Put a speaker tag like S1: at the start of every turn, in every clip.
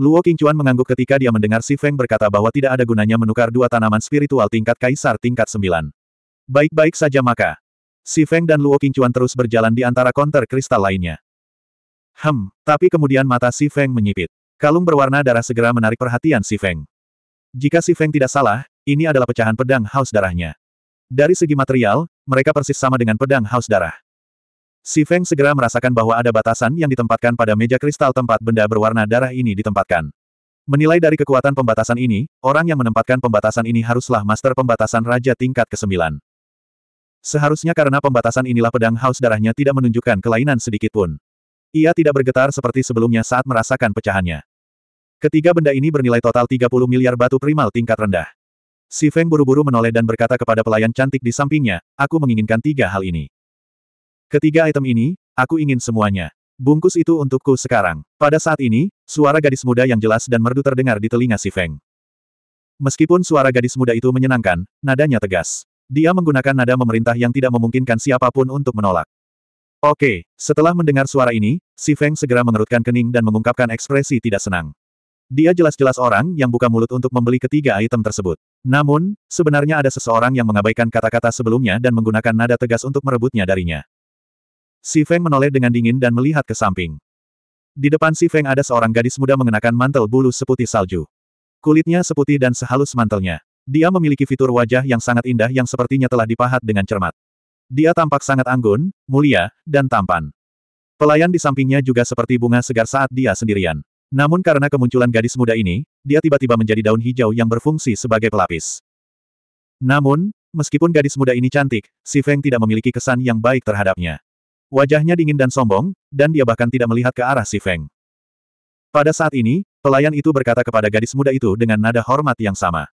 S1: Luo Qingchuan mengangguk ketika dia mendengar Si Feng berkata bahwa tidak ada gunanya menukar dua tanaman spiritual tingkat kaisar tingkat sembilan. Baik-baik saja maka. Si Feng dan Luo Qingchuan terus berjalan di antara konter kristal lainnya. Hem, tapi kemudian mata Si Feng menyipit. Kalung berwarna darah segera menarik perhatian Si Feng. Jika Si Feng tidak salah, ini adalah pecahan pedang haus darahnya. Dari segi material, mereka persis sama dengan pedang haus darah. Si Feng segera merasakan bahwa ada batasan yang ditempatkan pada meja kristal tempat benda berwarna darah ini ditempatkan. Menilai dari kekuatan pembatasan ini, orang yang menempatkan pembatasan ini haruslah master pembatasan raja tingkat ke-9. Seharusnya karena pembatasan inilah pedang haus darahnya tidak menunjukkan kelainan sedikit pun. Ia tidak bergetar seperti sebelumnya saat merasakan pecahannya. Ketiga benda ini bernilai total 30 miliar batu primal tingkat rendah. Si Feng buru-buru menoleh dan berkata kepada pelayan cantik di sampingnya, aku menginginkan tiga hal ini. Ketiga item ini, aku ingin semuanya. Bungkus itu untukku sekarang. Pada saat ini, suara gadis muda yang jelas dan merdu terdengar di telinga si Feng. Meskipun suara gadis muda itu menyenangkan, nadanya tegas. Dia menggunakan nada memerintah yang tidak memungkinkan siapapun untuk menolak. Oke, setelah mendengar suara ini, si Feng segera mengerutkan kening dan mengungkapkan ekspresi tidak senang. Dia jelas-jelas orang yang buka mulut untuk membeli ketiga item tersebut. Namun, sebenarnya ada seseorang yang mengabaikan kata-kata sebelumnya dan menggunakan nada tegas untuk merebutnya darinya. Si Feng menoleh dengan dingin dan melihat ke samping. Di depan Si Feng ada seorang gadis muda mengenakan mantel bulu seputih salju. Kulitnya seputih dan sehalus mantelnya. Dia memiliki fitur wajah yang sangat indah yang sepertinya telah dipahat dengan cermat. Dia tampak sangat anggun, mulia, dan tampan. Pelayan di sampingnya juga seperti bunga segar saat dia sendirian. Namun karena kemunculan gadis muda ini, dia tiba-tiba menjadi daun hijau yang berfungsi sebagai pelapis. Namun, meskipun gadis muda ini cantik, Si Feng tidak memiliki kesan yang baik terhadapnya. Wajahnya dingin dan sombong, dan dia bahkan tidak melihat ke arah si Feng. Pada saat ini, pelayan itu berkata kepada gadis muda itu dengan nada hormat yang sama.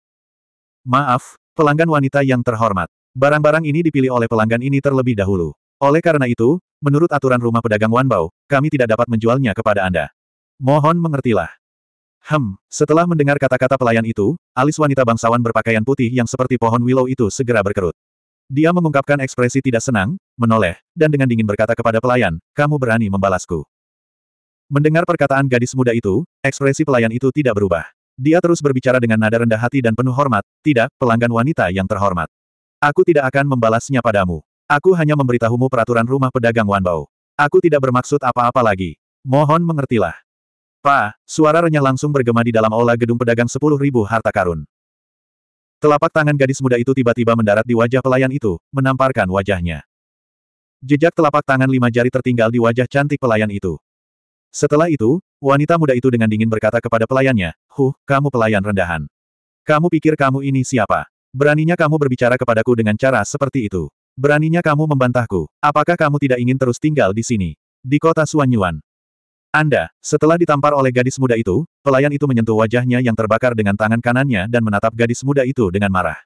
S1: Maaf, pelanggan wanita yang terhormat. Barang-barang ini dipilih oleh pelanggan ini terlebih dahulu. Oleh karena itu, menurut aturan rumah pedagang Wanbao, kami tidak dapat menjualnya kepada Anda. Mohon mengertilah. Hem, setelah mendengar kata-kata pelayan itu, alis wanita bangsawan berpakaian putih yang seperti pohon willow itu segera berkerut. Dia mengungkapkan ekspresi tidak senang, menoleh, dan dengan dingin berkata kepada pelayan, kamu berani membalasku. Mendengar perkataan gadis muda itu, ekspresi pelayan itu tidak berubah. Dia terus berbicara dengan nada rendah hati dan penuh hormat, tidak, pelanggan wanita yang terhormat. Aku tidak akan membalasnya padamu. Aku hanya memberitahumu peraturan rumah pedagang Wanbao. Aku tidak bermaksud apa-apa lagi. Mohon mengertilah. Pa, suara renyah langsung bergema di dalam aula gedung pedagang sepuluh ribu harta karun. Telapak tangan gadis muda itu tiba-tiba mendarat di wajah pelayan itu, menamparkan wajahnya. Jejak telapak tangan lima jari tertinggal di wajah cantik pelayan itu. Setelah itu, wanita muda itu dengan dingin berkata kepada pelayannya, Huh, kamu pelayan rendahan. Kamu pikir kamu ini siapa? Beraninya kamu berbicara kepadaku dengan cara seperti itu. Beraninya kamu membantahku. Apakah kamu tidak ingin terus tinggal di sini? Di kota Suanyuan, anda, setelah ditampar oleh gadis muda itu, pelayan itu menyentuh wajahnya yang terbakar dengan tangan kanannya dan menatap gadis muda itu dengan marah.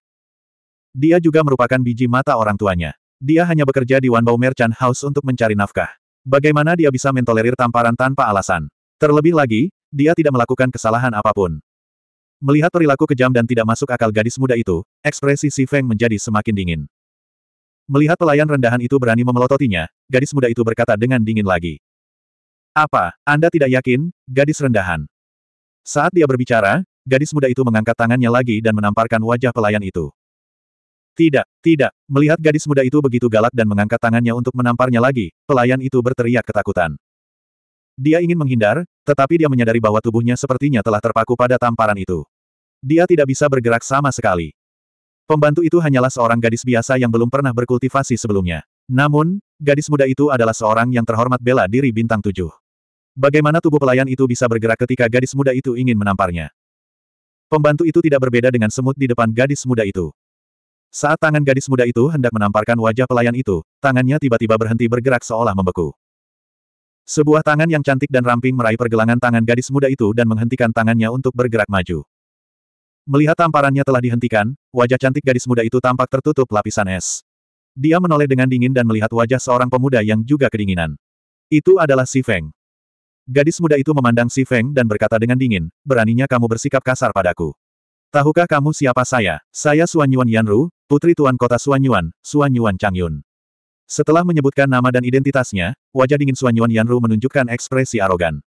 S1: Dia juga merupakan biji mata orang tuanya. Dia hanya bekerja di Wanbao Merchant House untuk mencari nafkah. Bagaimana dia bisa mentolerir tamparan tanpa alasan? Terlebih lagi, dia tidak melakukan kesalahan apapun. Melihat perilaku kejam dan tidak masuk akal gadis muda itu, ekspresi Si Feng menjadi semakin dingin. Melihat pelayan rendahan itu berani memelototinya, gadis muda itu berkata dengan dingin lagi. Apa, Anda tidak yakin, gadis rendahan? Saat dia berbicara, gadis muda itu mengangkat tangannya lagi dan menamparkan wajah pelayan itu. Tidak, tidak, melihat gadis muda itu begitu galak dan mengangkat tangannya untuk menamparnya lagi, pelayan itu berteriak ketakutan. Dia ingin menghindar, tetapi dia menyadari bahwa tubuhnya sepertinya telah terpaku pada tamparan itu. Dia tidak bisa bergerak sama sekali. Pembantu itu hanyalah seorang gadis biasa yang belum pernah berkultivasi sebelumnya. Namun, gadis muda itu adalah seorang yang terhormat bela diri bintang tujuh. Bagaimana tubuh pelayan itu bisa bergerak ketika gadis muda itu ingin menamparnya? Pembantu itu tidak berbeda dengan semut di depan gadis muda itu. Saat tangan gadis muda itu hendak menamparkan wajah pelayan itu, tangannya tiba-tiba berhenti bergerak seolah membeku. Sebuah tangan yang cantik dan ramping meraih pergelangan tangan gadis muda itu dan menghentikan tangannya untuk bergerak maju. Melihat tamparannya telah dihentikan, wajah cantik gadis muda itu tampak tertutup lapisan es. Dia menoleh dengan dingin dan melihat wajah seorang pemuda yang juga kedinginan. Itu adalah Si Feng. Gadis muda itu memandang Si Feng dan berkata dengan dingin, beraninya kamu bersikap kasar padaku. Tahukah kamu siapa saya? Saya Suan Yuan Yanru, putri tuan kota Suan Yuan, Suan Yuan Changyun. Setelah menyebutkan nama dan identitasnya, wajah dingin Suan Yuan Yanru menunjukkan ekspresi arogan.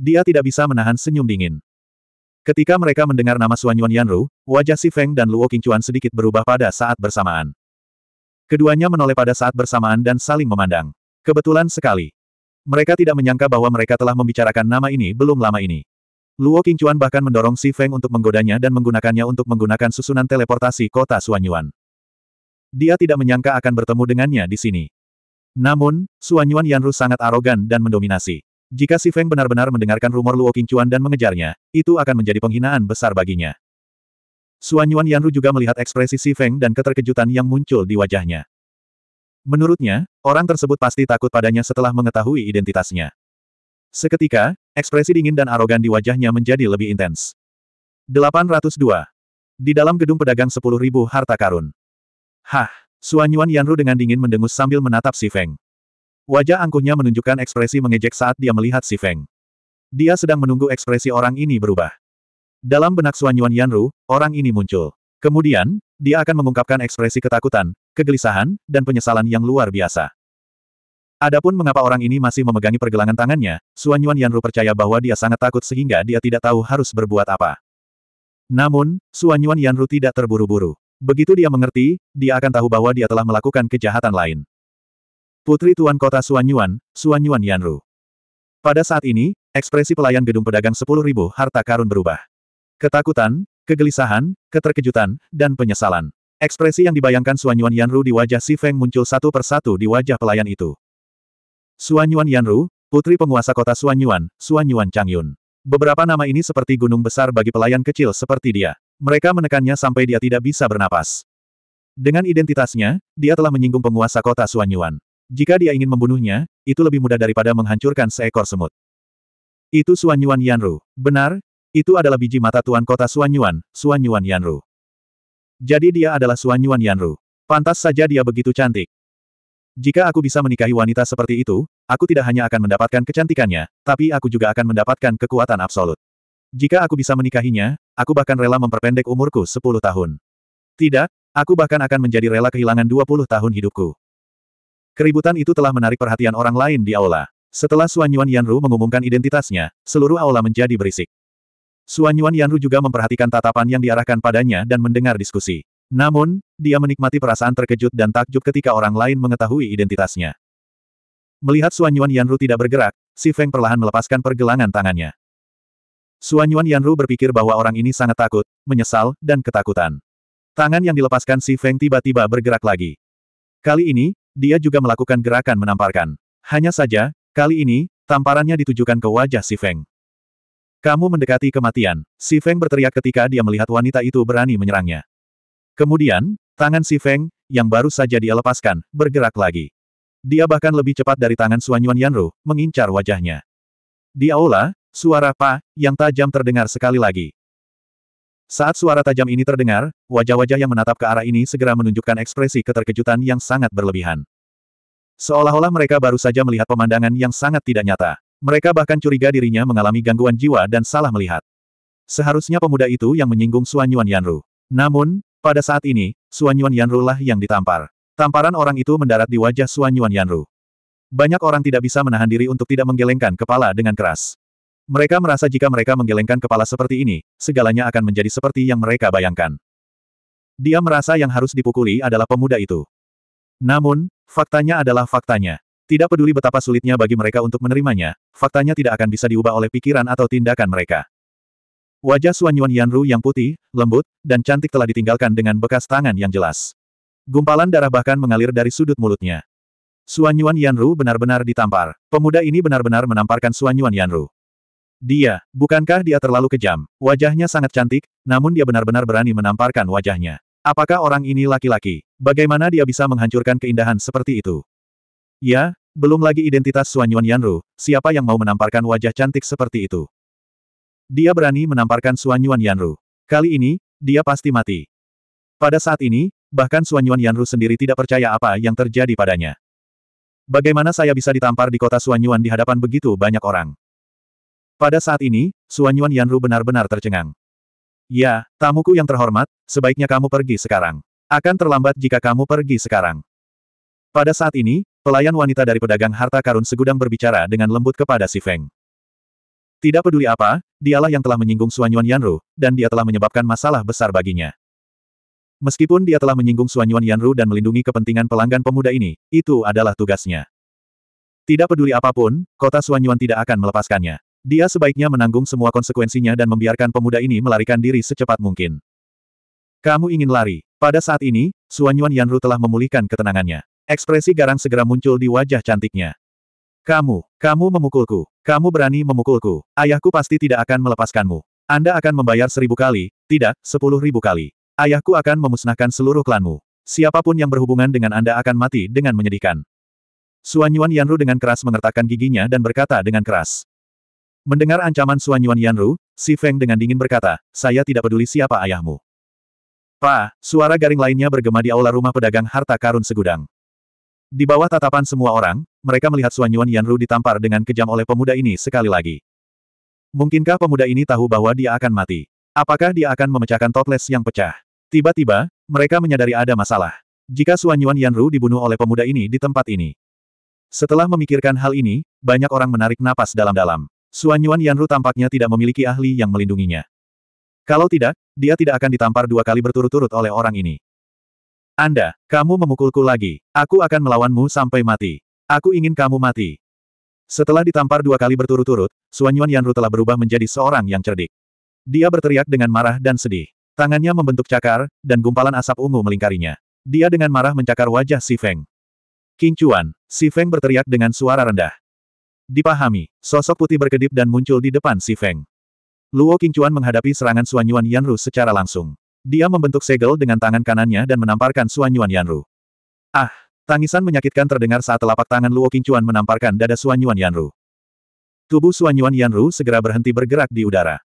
S1: Dia tidak bisa menahan senyum dingin. Ketika mereka mendengar nama Suan Yuan Yanru, wajah Si Feng dan Luo Qingchuan sedikit berubah pada saat bersamaan. Keduanya menoleh pada saat bersamaan dan saling memandang. Kebetulan sekali, mereka tidak menyangka bahwa mereka telah membicarakan nama ini belum lama ini. Luo Qingchuan bahkan mendorong Si Feng untuk menggodanya dan menggunakannya untuk menggunakan susunan teleportasi kota Suanyuan. Dia tidak menyangka akan bertemu dengannya di sini. Namun, Suanyuan Yanru sangat arogan dan mendominasi. Jika Si Feng benar-benar mendengarkan rumor Luo Qingchuan dan mengejarnya, itu akan menjadi penghinaan besar baginya. Suanyuan Yanru juga melihat ekspresi Si Feng dan keterkejutan yang muncul di wajahnya. Menurutnya, orang tersebut pasti takut padanya setelah mengetahui identitasnya. Seketika, ekspresi dingin dan arogan di wajahnya menjadi lebih intens. 802. Di dalam gedung pedagang 10.000 harta karun. Hah! Suan Yuan Yanru dengan dingin mendengus sambil menatap Si Feng. Wajah angkuhnya menunjukkan ekspresi mengejek saat dia melihat Si Feng. Dia sedang menunggu ekspresi orang ini berubah. Dalam benak Suan Yuan Yanru, orang ini muncul. Kemudian, dia akan mengungkapkan ekspresi ketakutan, kegelisahan, dan penyesalan yang luar biasa. Adapun mengapa orang ini masih memegangi pergelangan tangannya, Xuan Yuan Yanru percaya bahwa dia sangat takut sehingga dia tidak tahu harus berbuat apa. Namun, Xuan Yuan Yanru tidak terburu-buru. Begitu dia mengerti, dia akan tahu bahwa dia telah melakukan kejahatan lain. Putri Tuan Kota Xuan Yuan, Xuan Yuan Yanru. Pada saat ini, ekspresi pelayan gedung pedagang sepuluh ribu harta karun berubah. Ketakutan, kegelisahan, keterkejutan, dan penyesalan. Ekspresi yang dibayangkan Suanyuan Yanru di wajah Si Feng muncul satu persatu di wajah pelayan itu. Suanyuan Yanru, putri penguasa kota Suanyuan, Suanyuan Changyun. Beberapa nama ini seperti gunung besar bagi pelayan kecil seperti dia. Mereka menekannya sampai dia tidak bisa bernapas. Dengan identitasnya, dia telah menyinggung penguasa kota Suanyuan. Jika dia ingin membunuhnya, itu lebih mudah daripada menghancurkan seekor semut. Itu Suanyuan Yanru. Benar, itu adalah biji mata tuan kota Suanyuan, Suanyuan Yanru. Jadi dia adalah Suan Yuan Yanru. Pantas saja dia begitu cantik. Jika aku bisa menikahi wanita seperti itu, aku tidak hanya akan mendapatkan kecantikannya, tapi aku juga akan mendapatkan kekuatan absolut. Jika aku bisa menikahinya, aku bahkan rela memperpendek umurku 10 tahun. Tidak, aku bahkan akan menjadi rela kehilangan 20 tahun hidupku. Keributan itu telah menarik perhatian orang lain di aula. Setelah Suan Yuan Yanru mengumumkan identitasnya, seluruh aula menjadi berisik. Suan Yuan Yanru juga memperhatikan tatapan yang diarahkan padanya dan mendengar diskusi. Namun, dia menikmati perasaan terkejut dan takjub ketika orang lain mengetahui identitasnya. Melihat Suan Yuan Yanru tidak bergerak, Si Feng perlahan melepaskan pergelangan tangannya. Suan Yuan Yanru berpikir bahwa orang ini sangat takut, menyesal, dan ketakutan. Tangan yang dilepaskan Si Feng tiba-tiba bergerak lagi. Kali ini, dia juga melakukan gerakan menamparkan. Hanya saja, kali ini, tamparannya ditujukan ke wajah Si Feng. Kamu mendekati kematian, Si Feng berteriak ketika dia melihat wanita itu berani menyerangnya. Kemudian, tangan Si Feng, yang baru saja dia lepaskan, bergerak lagi. Dia bahkan lebih cepat dari tangan Suanyuan Yanru, mengincar wajahnya. Di aula, suara Pa, yang tajam terdengar sekali lagi. Saat suara tajam ini terdengar, wajah-wajah yang menatap ke arah ini segera menunjukkan ekspresi keterkejutan yang sangat berlebihan. Seolah-olah mereka baru saja melihat pemandangan yang sangat tidak nyata. Mereka bahkan curiga dirinya mengalami gangguan jiwa dan salah melihat. Seharusnya pemuda itu yang menyinggung Suan Yuan Yanru. Namun, pada saat ini, Suan Yuan Yanru lah yang ditampar. Tamparan orang itu mendarat di wajah Suan Yuan Yanru. Banyak orang tidak bisa menahan diri untuk tidak menggelengkan kepala dengan keras. Mereka merasa jika mereka menggelengkan kepala seperti ini, segalanya akan menjadi seperti yang mereka bayangkan. Dia merasa yang harus dipukuli adalah pemuda itu. Namun, faktanya adalah faktanya. Tidak peduli betapa sulitnya bagi mereka untuk menerimanya, faktanya tidak akan bisa diubah oleh pikiran atau tindakan mereka. Wajah Suan Yuan Yanru yang putih, lembut, dan cantik telah ditinggalkan dengan bekas tangan yang jelas. Gumpalan darah bahkan mengalir dari sudut mulutnya. Suan Yuan Yanru benar-benar ditampar. Pemuda ini benar-benar menamparkan Suan Yuan Yanru. Dia, bukankah dia terlalu kejam? Wajahnya sangat cantik, namun dia benar-benar berani menamparkan wajahnya. Apakah orang ini laki-laki? Bagaimana dia bisa menghancurkan keindahan seperti itu? Ya, belum lagi identitas Suanyuan Yanru, siapa yang mau menamparkan wajah cantik seperti itu? Dia berani menamparkan Suanyuan Yanru. Kali ini, dia pasti mati. Pada saat ini, bahkan Suanyuan Yanru sendiri tidak percaya apa yang terjadi padanya. Bagaimana saya bisa ditampar di kota Suanyuan di hadapan begitu banyak orang? Pada saat ini, Suanyuan Yanru benar-benar tercengang. Ya, tamuku yang terhormat, sebaiknya kamu pergi sekarang. Akan terlambat jika kamu pergi sekarang. Pada saat ini, Pelayan wanita dari pedagang harta karun segudang berbicara dengan lembut kepada si Feng. Tidak peduli apa, dialah yang telah menyinggung Suanyuan Yanru, dan dia telah menyebabkan masalah besar baginya. Meskipun dia telah menyinggung Suanyuan Yanru dan melindungi kepentingan pelanggan pemuda ini, itu adalah tugasnya. Tidak peduli apapun, kota Suanyuan tidak akan melepaskannya. Dia sebaiknya menanggung semua konsekuensinya dan membiarkan pemuda ini melarikan diri secepat mungkin. Kamu ingin lari. Pada saat ini, Suanyuan Yanru telah memulihkan ketenangannya. Ekspresi garang segera muncul di wajah cantiknya. Kamu, kamu memukulku. Kamu berani memukulku. Ayahku pasti tidak akan melepaskanmu. Anda akan membayar seribu kali, tidak, sepuluh ribu kali. Ayahku akan memusnahkan seluruh klanmu. Siapapun yang berhubungan dengan Anda akan mati dengan menyedihkan. Suanyuan Yanru dengan keras mengertakkan giginya dan berkata dengan keras. Mendengar ancaman Suanyuan Yanru, Si Feng dengan dingin berkata, saya tidak peduli siapa ayahmu. Pa, suara garing lainnya bergema di aula rumah pedagang harta karun segudang. Di bawah tatapan semua orang, mereka melihat Suanyuan Yuan Yanru ditampar dengan kejam oleh pemuda ini sekali lagi. Mungkinkah pemuda ini tahu bahwa dia akan mati? Apakah dia akan memecahkan toples yang pecah? Tiba-tiba, mereka menyadari ada masalah. Jika Suanyuan Yuan Yanru dibunuh oleh pemuda ini di tempat ini. Setelah memikirkan hal ini, banyak orang menarik napas dalam-dalam. Suanyuan Yuan Yanru tampaknya tidak memiliki ahli yang melindunginya. Kalau tidak, dia tidak akan ditampar dua kali berturut-turut oleh orang ini. Anda, kamu memukulku lagi. Aku akan melawanmu sampai mati. Aku ingin kamu mati. Setelah ditampar dua kali berturut-turut, Suanyuan Yanru telah berubah menjadi seorang yang cerdik. Dia berteriak dengan marah dan sedih. Tangannya membentuk cakar, dan gumpalan asap ungu melingkarinya. Dia dengan marah mencakar wajah Si Feng. King Chuan, Si Feng berteriak dengan suara rendah. Dipahami, sosok putih berkedip dan muncul di depan Si Feng. Luo King Chuan menghadapi serangan Suanyuan Yanru secara langsung. Dia membentuk segel dengan tangan kanannya dan menamparkan Suan Yuan Yanru. Ah! Tangisan menyakitkan terdengar saat telapak tangan Luo Qingchuan menamparkan dada Suan Yuan Yanru. Tubuh Suan Yuan Yanru segera berhenti bergerak di udara.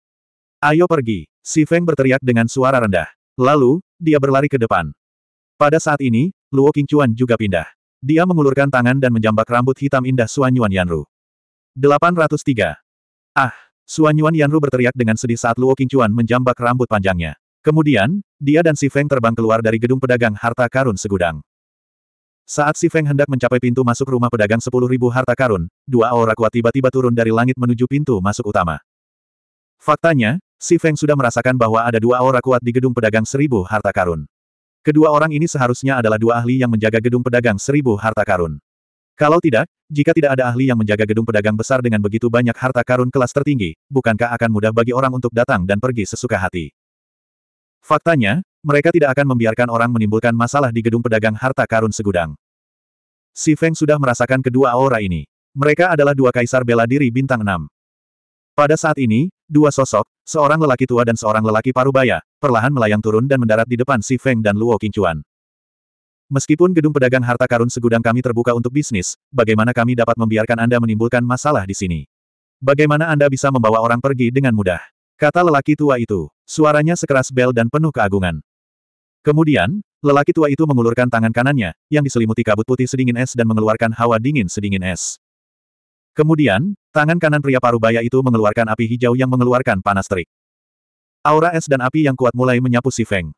S1: Ayo pergi! Si Feng berteriak dengan suara rendah. Lalu, dia berlari ke depan. Pada saat ini, Luo Qingchuan juga pindah. Dia mengulurkan tangan dan menjambak rambut hitam indah Suan Yuan Yanru. 803. Ah! Suan Yuan Yanru berteriak dengan sedih saat Luo Qingchuan menjambak rambut panjangnya. Kemudian, dia dan Si Feng terbang keluar dari gedung pedagang harta karun segudang. Saat Si Feng hendak mencapai pintu masuk rumah pedagang sepuluh ribu harta karun, dua aura kuat tiba-tiba turun dari langit menuju pintu masuk utama. Faktanya, Si Feng sudah merasakan bahwa ada dua aura kuat di gedung pedagang seribu harta karun. Kedua orang ini seharusnya adalah dua ahli yang menjaga gedung pedagang seribu harta karun. Kalau tidak, jika tidak ada ahli yang menjaga gedung pedagang besar dengan begitu banyak harta karun kelas tertinggi, bukankah akan mudah bagi orang untuk datang dan pergi sesuka hati? Faktanya, mereka tidak akan membiarkan orang menimbulkan masalah di gedung pedagang harta karun segudang. Si Feng sudah merasakan kedua aura ini. Mereka adalah dua kaisar bela diri bintang enam. Pada saat ini, dua sosok, seorang lelaki tua dan seorang lelaki parubaya, perlahan melayang turun dan mendarat di depan Si Feng dan Luo Qingchuan. Meskipun gedung pedagang harta karun segudang kami terbuka untuk bisnis, bagaimana kami dapat membiarkan Anda menimbulkan masalah di sini? Bagaimana Anda bisa membawa orang pergi dengan mudah? Kata lelaki tua itu. Suaranya sekeras bel dan penuh keagungan. Kemudian, lelaki tua itu mengulurkan tangan kanannya, yang diselimuti kabut putih sedingin es dan mengeluarkan hawa dingin sedingin es. Kemudian, tangan kanan pria parubaya itu mengeluarkan api hijau yang mengeluarkan panas terik. Aura es dan api yang kuat mulai menyapu si Feng.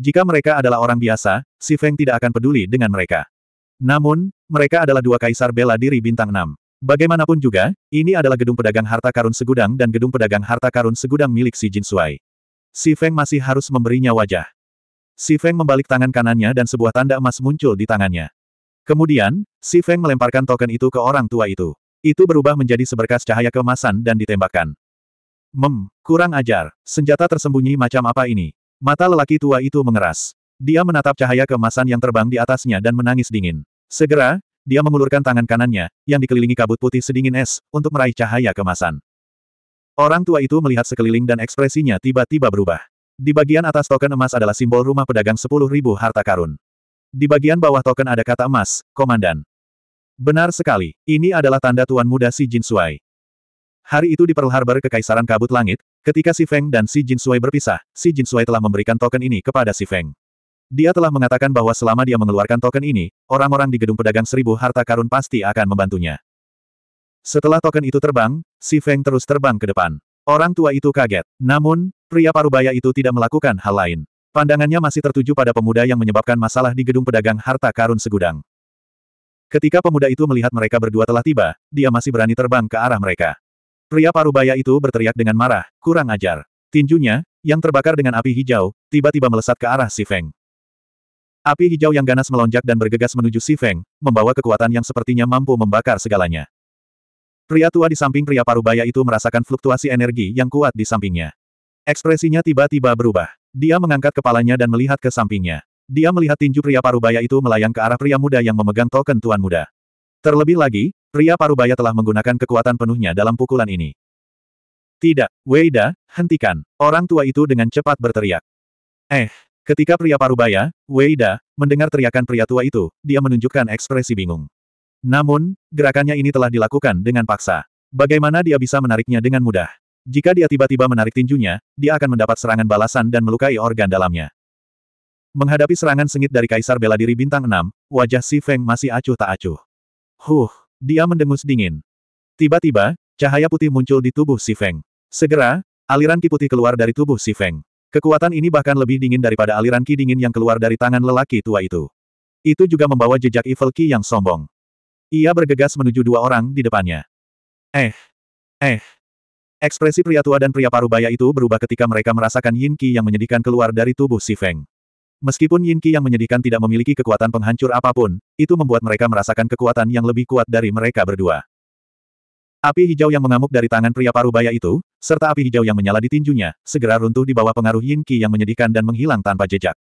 S1: Jika mereka adalah orang biasa, si Feng tidak akan peduli dengan mereka. Namun, mereka adalah dua kaisar bela diri bintang 6. Bagaimanapun juga, ini adalah gedung pedagang harta karun segudang dan gedung pedagang harta karun segudang milik si Jin Suai. Si Feng masih harus memberinya wajah. Si Feng membalik tangan kanannya dan sebuah tanda emas muncul di tangannya. Kemudian, si Feng melemparkan token itu ke orang tua itu. Itu berubah menjadi seberkas cahaya kemasan dan ditembakkan. Mem, kurang ajar, senjata tersembunyi macam apa ini? Mata lelaki tua itu mengeras. Dia menatap cahaya kemasan yang terbang di atasnya dan menangis dingin. Segera, dia mengulurkan tangan kanannya, yang dikelilingi kabut putih sedingin es, untuk meraih cahaya kemasan. Orang tua itu melihat sekeliling dan ekspresinya tiba-tiba berubah. Di bagian atas token emas adalah simbol rumah pedagang sepuluh ribu harta karun. Di bagian bawah token ada kata emas, komandan. Benar sekali, ini adalah tanda tuan muda si Jin Suai. Hari itu di Pearl Harbor Kekaisaran Kabut Langit, ketika Si Feng dan Si Jin Sui berpisah, Si Jin Sui telah memberikan token ini kepada Si Feng. Dia telah mengatakan bahwa selama dia mengeluarkan token ini, orang-orang di gedung pedagang seribu harta karun pasti akan membantunya. Setelah token itu terbang, si Feng terus terbang ke depan. Orang tua itu kaget. Namun, pria parubaya itu tidak melakukan hal lain. Pandangannya masih tertuju pada pemuda yang menyebabkan masalah di gedung pedagang harta karun segudang. Ketika pemuda itu melihat mereka berdua telah tiba, dia masih berani terbang ke arah mereka. Pria parubaya itu berteriak dengan marah, kurang ajar. Tinjunya, yang terbakar dengan api hijau, tiba-tiba melesat ke arah si Feng. Api hijau yang ganas melonjak dan bergegas menuju Si Feng, membawa kekuatan yang sepertinya mampu membakar segalanya. Pria tua di samping pria parubaya itu merasakan fluktuasi energi yang kuat di sampingnya. Ekspresinya tiba-tiba berubah. Dia mengangkat kepalanya dan melihat ke sampingnya. Dia melihat tinju pria parubaya itu melayang ke arah pria muda yang memegang token tuan muda. Terlebih lagi, pria parubaya telah menggunakan kekuatan penuhnya dalam pukulan ini. Tidak, Weida, hentikan. Orang tua itu dengan cepat berteriak. Eh, Ketika pria parubaya, Weida, mendengar teriakan pria tua itu, dia menunjukkan ekspresi bingung. Namun, gerakannya ini telah dilakukan dengan paksa. Bagaimana dia bisa menariknya dengan mudah? Jika dia tiba-tiba menarik tinjunya, dia akan mendapat serangan balasan dan melukai organ dalamnya. Menghadapi serangan sengit dari Kaisar Bela Diri Bintang 6, wajah Si Feng masih acuh tak acuh. Huh, dia mendengus dingin. Tiba-tiba, cahaya putih muncul di tubuh Si Feng. Segera, aliran ki putih keluar dari tubuh Si Feng. Kekuatan ini bahkan lebih dingin daripada aliran ki dingin yang keluar dari tangan lelaki tua itu. Itu juga membawa jejak Evil Ki yang sombong. Ia bergegas menuju dua orang di depannya. Eh. Eh. Ekspresi pria tua dan pria parubaya itu berubah ketika mereka merasakan Yin Ki yang menyedihkan keluar dari tubuh Si Feng. Meskipun Yin Ki yang menyedihkan tidak memiliki kekuatan penghancur apapun, itu membuat mereka merasakan kekuatan yang lebih kuat dari mereka berdua. Api hijau yang mengamuk dari tangan pria parubaya itu, serta api hijau yang menyala di tinjunya, segera runtuh di bawah pengaruh yin qi yang menyedihkan dan menghilang tanpa jejak.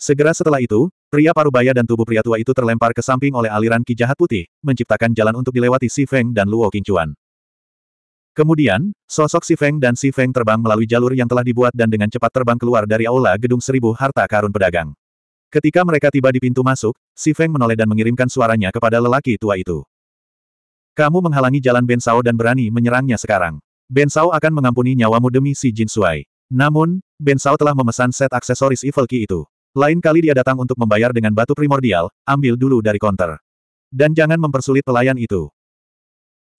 S1: Segera setelah itu, pria parubaya dan tubuh pria tua itu terlempar ke samping oleh aliran Qi jahat putih, menciptakan jalan untuk dilewati Si Feng dan Luo Qingchuan. Kemudian, sosok Si Feng dan Si Feng terbang melalui jalur yang telah dibuat dan dengan cepat terbang keluar dari aula gedung seribu harta karun pedagang. Ketika mereka tiba di pintu masuk, Si Feng menoleh dan mengirimkan suaranya kepada lelaki tua itu. Kamu menghalangi jalan Ben Sao dan berani menyerangnya sekarang. Ben Sao akan mengampuni nyawamu demi si Jin Suai. Namun, Ben Sao telah memesan set aksesoris Evil Key itu. Lain kali dia datang untuk membayar dengan batu primordial, ambil dulu dari konter. Dan jangan mempersulit pelayan itu.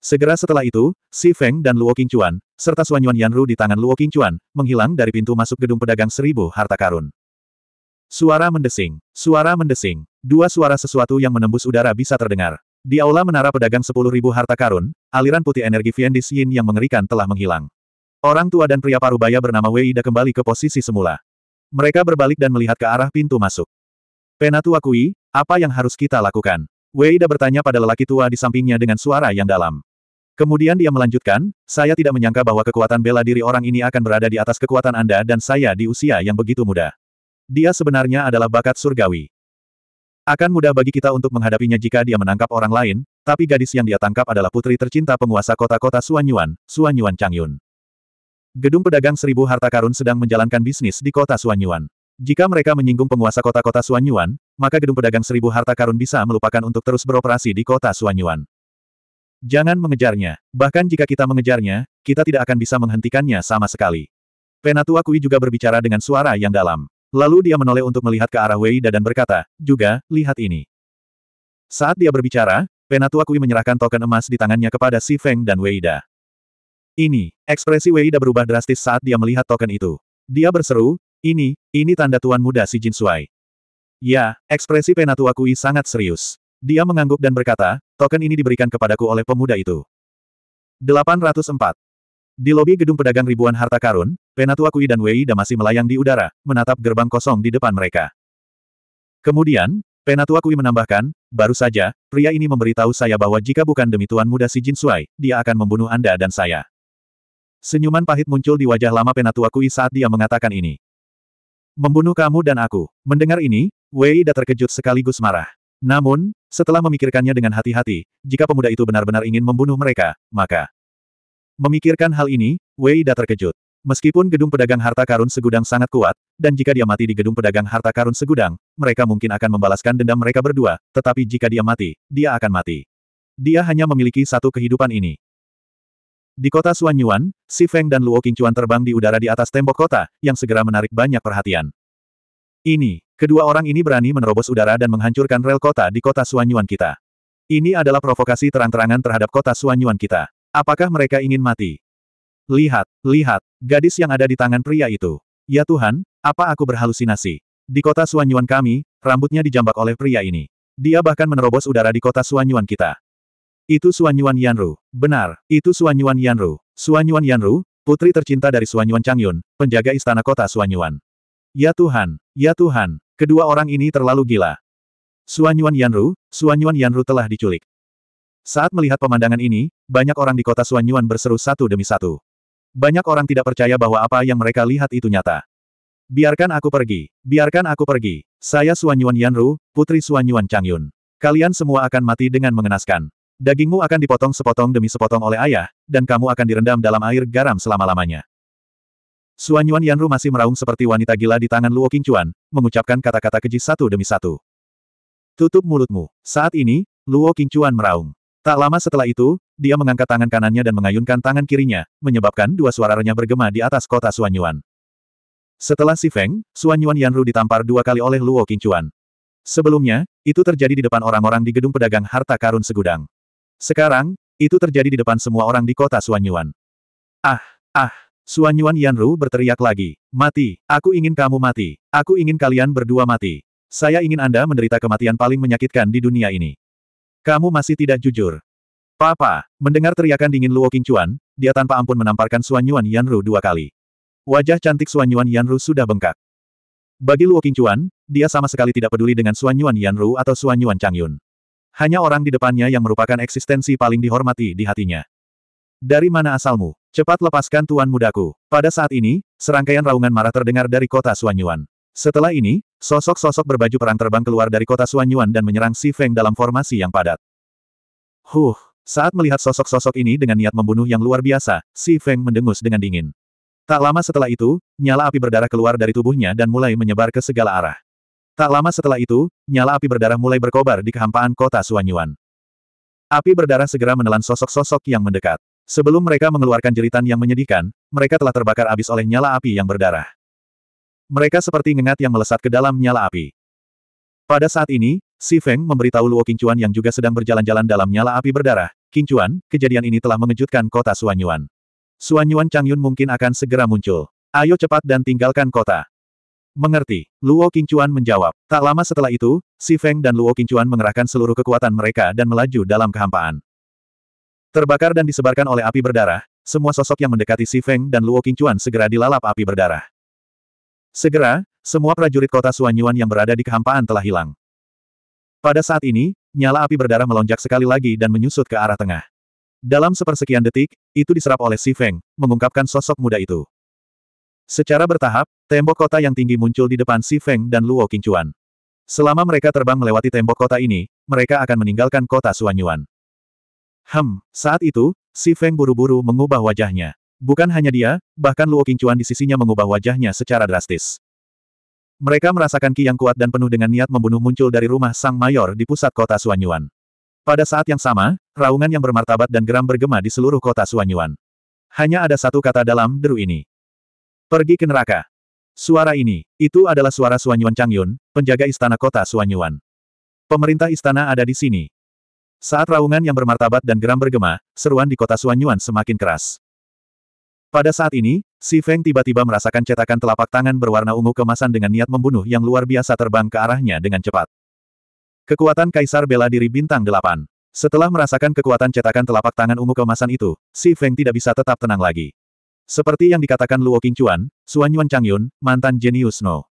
S1: Segera setelah itu, Si Feng dan Luo Qingchuan, serta Suanyuan Yanru di tangan Luo Qingchuan, menghilang dari pintu masuk gedung pedagang seribu harta karun. Suara mendesing, suara mendesing, dua suara sesuatu yang menembus udara bisa terdengar. Di aula menara pedagang sepuluh ribu harta karun, aliran putih energi Viendis Yin yang mengerikan telah menghilang. Orang tua dan pria parubaya bernama Wei Da kembali ke posisi semula. Mereka berbalik dan melihat ke arah pintu masuk. Penatua Kui, apa yang harus kita lakukan? Wei Da bertanya pada lelaki tua di sampingnya dengan suara yang dalam. Kemudian dia melanjutkan, saya tidak menyangka bahwa kekuatan bela diri orang ini akan berada di atas kekuatan Anda dan saya di usia yang begitu muda. Dia sebenarnya adalah bakat surgawi. Akan mudah bagi kita untuk menghadapinya jika dia menangkap orang lain, tapi gadis yang dia tangkap adalah putri tercinta penguasa kota-kota Suanyuan, Suanyuan Changyun. Gedung pedagang seribu harta karun sedang menjalankan bisnis di kota Suanyuan. Jika mereka menyinggung penguasa kota-kota Suanyuan, maka gedung pedagang seribu harta karun bisa melupakan untuk terus beroperasi di kota Suanyuan. Jangan mengejarnya. Bahkan jika kita mengejarnya, kita tidak akan bisa menghentikannya sama sekali. Penatua Kui juga berbicara dengan suara yang dalam. Lalu dia menoleh untuk melihat ke arah Wei Da dan berkata, juga, lihat ini. Saat dia berbicara, Penatua Kui menyerahkan token emas di tangannya kepada Si Feng dan Wei Da. Ini, ekspresi Wei Da berubah drastis saat dia melihat token itu. Dia berseru, ini, ini tanda tuan muda si Jin Suai." Ya, ekspresi Penatua Kui sangat serius. Dia mengangguk dan berkata, token ini diberikan kepadaku oleh pemuda itu. 804. Di lobi gedung pedagang ribuan harta karun, Penatua Kui dan Wei Da masih melayang di udara, menatap gerbang kosong di depan mereka. Kemudian, Penatua Kui menambahkan, baru saja, pria ini memberitahu saya bahwa jika bukan demi Tuan Muda Si Jin Sui, dia akan membunuh Anda dan saya. Senyuman pahit muncul di wajah lama Penatua Kui saat dia mengatakan ini. Membunuh kamu dan aku. Mendengar ini, Wei Da terkejut sekaligus marah. Namun, setelah memikirkannya dengan hati-hati, jika pemuda itu benar-benar ingin membunuh mereka, maka... Memikirkan hal ini, Wei Da terkejut. Meskipun gedung pedagang harta karun segudang sangat kuat, dan jika dia mati di gedung pedagang harta karun segudang, mereka mungkin akan membalaskan dendam mereka berdua, tetapi jika dia mati, dia akan mati. Dia hanya memiliki satu kehidupan ini. Di kota Suanyuan, Si Feng dan Luo Qingchuan terbang di udara di atas tembok kota, yang segera menarik banyak perhatian. Ini, kedua orang ini berani menerobos udara dan menghancurkan rel kota di kota Suanyuan kita. Ini adalah provokasi terang-terangan terhadap kota Suanyuan kita. Apakah mereka ingin mati? Lihat, lihat, gadis yang ada di tangan pria itu. Ya Tuhan, apa aku berhalusinasi? Di kota Suanyuan kami, rambutnya dijambak oleh pria ini. Dia bahkan menerobos udara di kota Suanyuan kita. Itu Suanyuan Yanru. Benar, itu Suanyuan Yanru. Suanyuan Yanru, putri tercinta dari Suanyuan Changyun, penjaga istana kota Suanyuan. Ya Tuhan, ya Tuhan, kedua orang ini terlalu gila. Suanyuan Yanru, Suanyuan Yanru telah diculik. Saat melihat pemandangan ini, banyak orang di kota Suanyuan berseru satu demi satu. Banyak orang tidak percaya bahwa apa yang mereka lihat itu nyata. Biarkan aku pergi. Biarkan aku pergi. Saya Suan Yuan Yanru, putri Suan Yuan Changyun. Kalian semua akan mati dengan mengenaskan. Dagingmu akan dipotong sepotong demi sepotong oleh ayah, dan kamu akan direndam dalam air garam selama-lamanya. Suan Yuan Yanru masih meraung seperti wanita gila di tangan Luo Qingchuan, mengucapkan kata-kata keji satu demi satu. Tutup mulutmu. Saat ini, Luo Qingchuan meraung. Tak lama setelah itu, dia mengangkat tangan kanannya dan mengayunkan tangan kirinya, menyebabkan dua suara renyah bergema di atas kota Suanyuan. Setelah si Feng, Suanyuan Yanru ditampar dua kali oleh Luo Qingchuan. Sebelumnya, itu terjadi di depan orang-orang di gedung pedagang harta karun segudang. Sekarang, itu terjadi di depan semua orang di kota Suanyuan. Ah, ah, Suanyuan Yanru berteriak lagi. Mati, aku ingin kamu mati. Aku ingin kalian berdua mati. Saya ingin Anda menderita kematian paling menyakitkan di dunia ini. Kamu masih tidak jujur. Papa, mendengar teriakan dingin Luo Qingchuan, dia tanpa ampun menamparkan Suan Yuan Yanru dua kali. Wajah cantik Suan Yuan Yanru sudah bengkak. Bagi Luo Qingchuan, dia sama sekali tidak peduli dengan Suan Yuan Yanru atau Suan Yuan Changyun. Hanya orang di depannya yang merupakan eksistensi paling dihormati di hatinya. Dari mana asalmu? Cepat lepaskan tuan mudaku. Pada saat ini, serangkaian raungan marah terdengar dari kota Suan Yuan. Setelah ini, Sosok-sosok berbaju perang terbang keluar dari kota Suanyuan dan menyerang Si Feng dalam formasi yang padat. Huh, saat melihat sosok-sosok ini dengan niat membunuh yang luar biasa, Si Feng mendengus dengan dingin. Tak lama setelah itu, nyala api berdarah keluar dari tubuhnya dan mulai menyebar ke segala arah. Tak lama setelah itu, nyala api berdarah mulai berkobar di kehampaan kota Suanyuan. Api berdarah segera menelan sosok-sosok yang mendekat. Sebelum mereka mengeluarkan jeritan yang menyedihkan, mereka telah terbakar abis oleh nyala api yang berdarah. Mereka seperti ngengat yang melesat ke dalam nyala api. Pada saat ini, Si Feng memberitahu Luo Qingchuan yang juga sedang berjalan-jalan dalam nyala api berdarah, Qingchuan, kejadian ini telah mengejutkan kota Suanyuan. Suanyuan Changyun mungkin akan segera muncul. Ayo cepat dan tinggalkan kota. Mengerti, Luo Qingchuan menjawab. Tak lama setelah itu, Si Feng dan Luo Qingchuan mengerahkan seluruh kekuatan mereka dan melaju dalam kehampaan. Terbakar dan disebarkan oleh api berdarah, semua sosok yang mendekati Si Feng dan Luo Qingchuan segera dilalap api berdarah. Segera, semua prajurit kota Suanyuan yang berada di kehampaan telah hilang. Pada saat ini, nyala api berdarah melonjak sekali lagi dan menyusut ke arah tengah. Dalam sepersekian detik, itu diserap oleh Si Feng, mengungkapkan sosok muda itu. Secara bertahap, tembok kota yang tinggi muncul di depan Si Feng dan Luo Qingchuan. Selama mereka terbang melewati tembok kota ini, mereka akan meninggalkan kota Suanyuan. Hem, saat itu, Si Feng buru-buru mengubah wajahnya. Bukan hanya dia, bahkan Luo Qingchuan di sisinya mengubah wajahnya secara drastis. Mereka merasakan ki yang kuat dan penuh dengan niat membunuh muncul dari rumah sang mayor di pusat kota Suanyuan. Pada saat yang sama, raungan yang bermartabat dan geram bergema di seluruh kota Suanyuan. Hanya ada satu kata dalam deru ini. Pergi ke neraka. Suara ini, itu adalah suara Suanyuan Changyun, penjaga istana kota Suanyuan. Pemerintah istana ada di sini. Saat raungan yang bermartabat dan geram bergema, seruan di kota Suanyuan semakin keras. Pada saat ini, Si Feng tiba-tiba merasakan cetakan telapak tangan berwarna ungu kemasan dengan niat membunuh yang luar biasa terbang ke arahnya dengan cepat. Kekuatan Kaisar Bela Diri Bintang 8 Setelah merasakan kekuatan cetakan telapak tangan ungu kemasan itu, Si Feng tidak bisa tetap tenang lagi. Seperti yang dikatakan Luo Qingchuan, Suanyuan Changyun, mantan jenius No.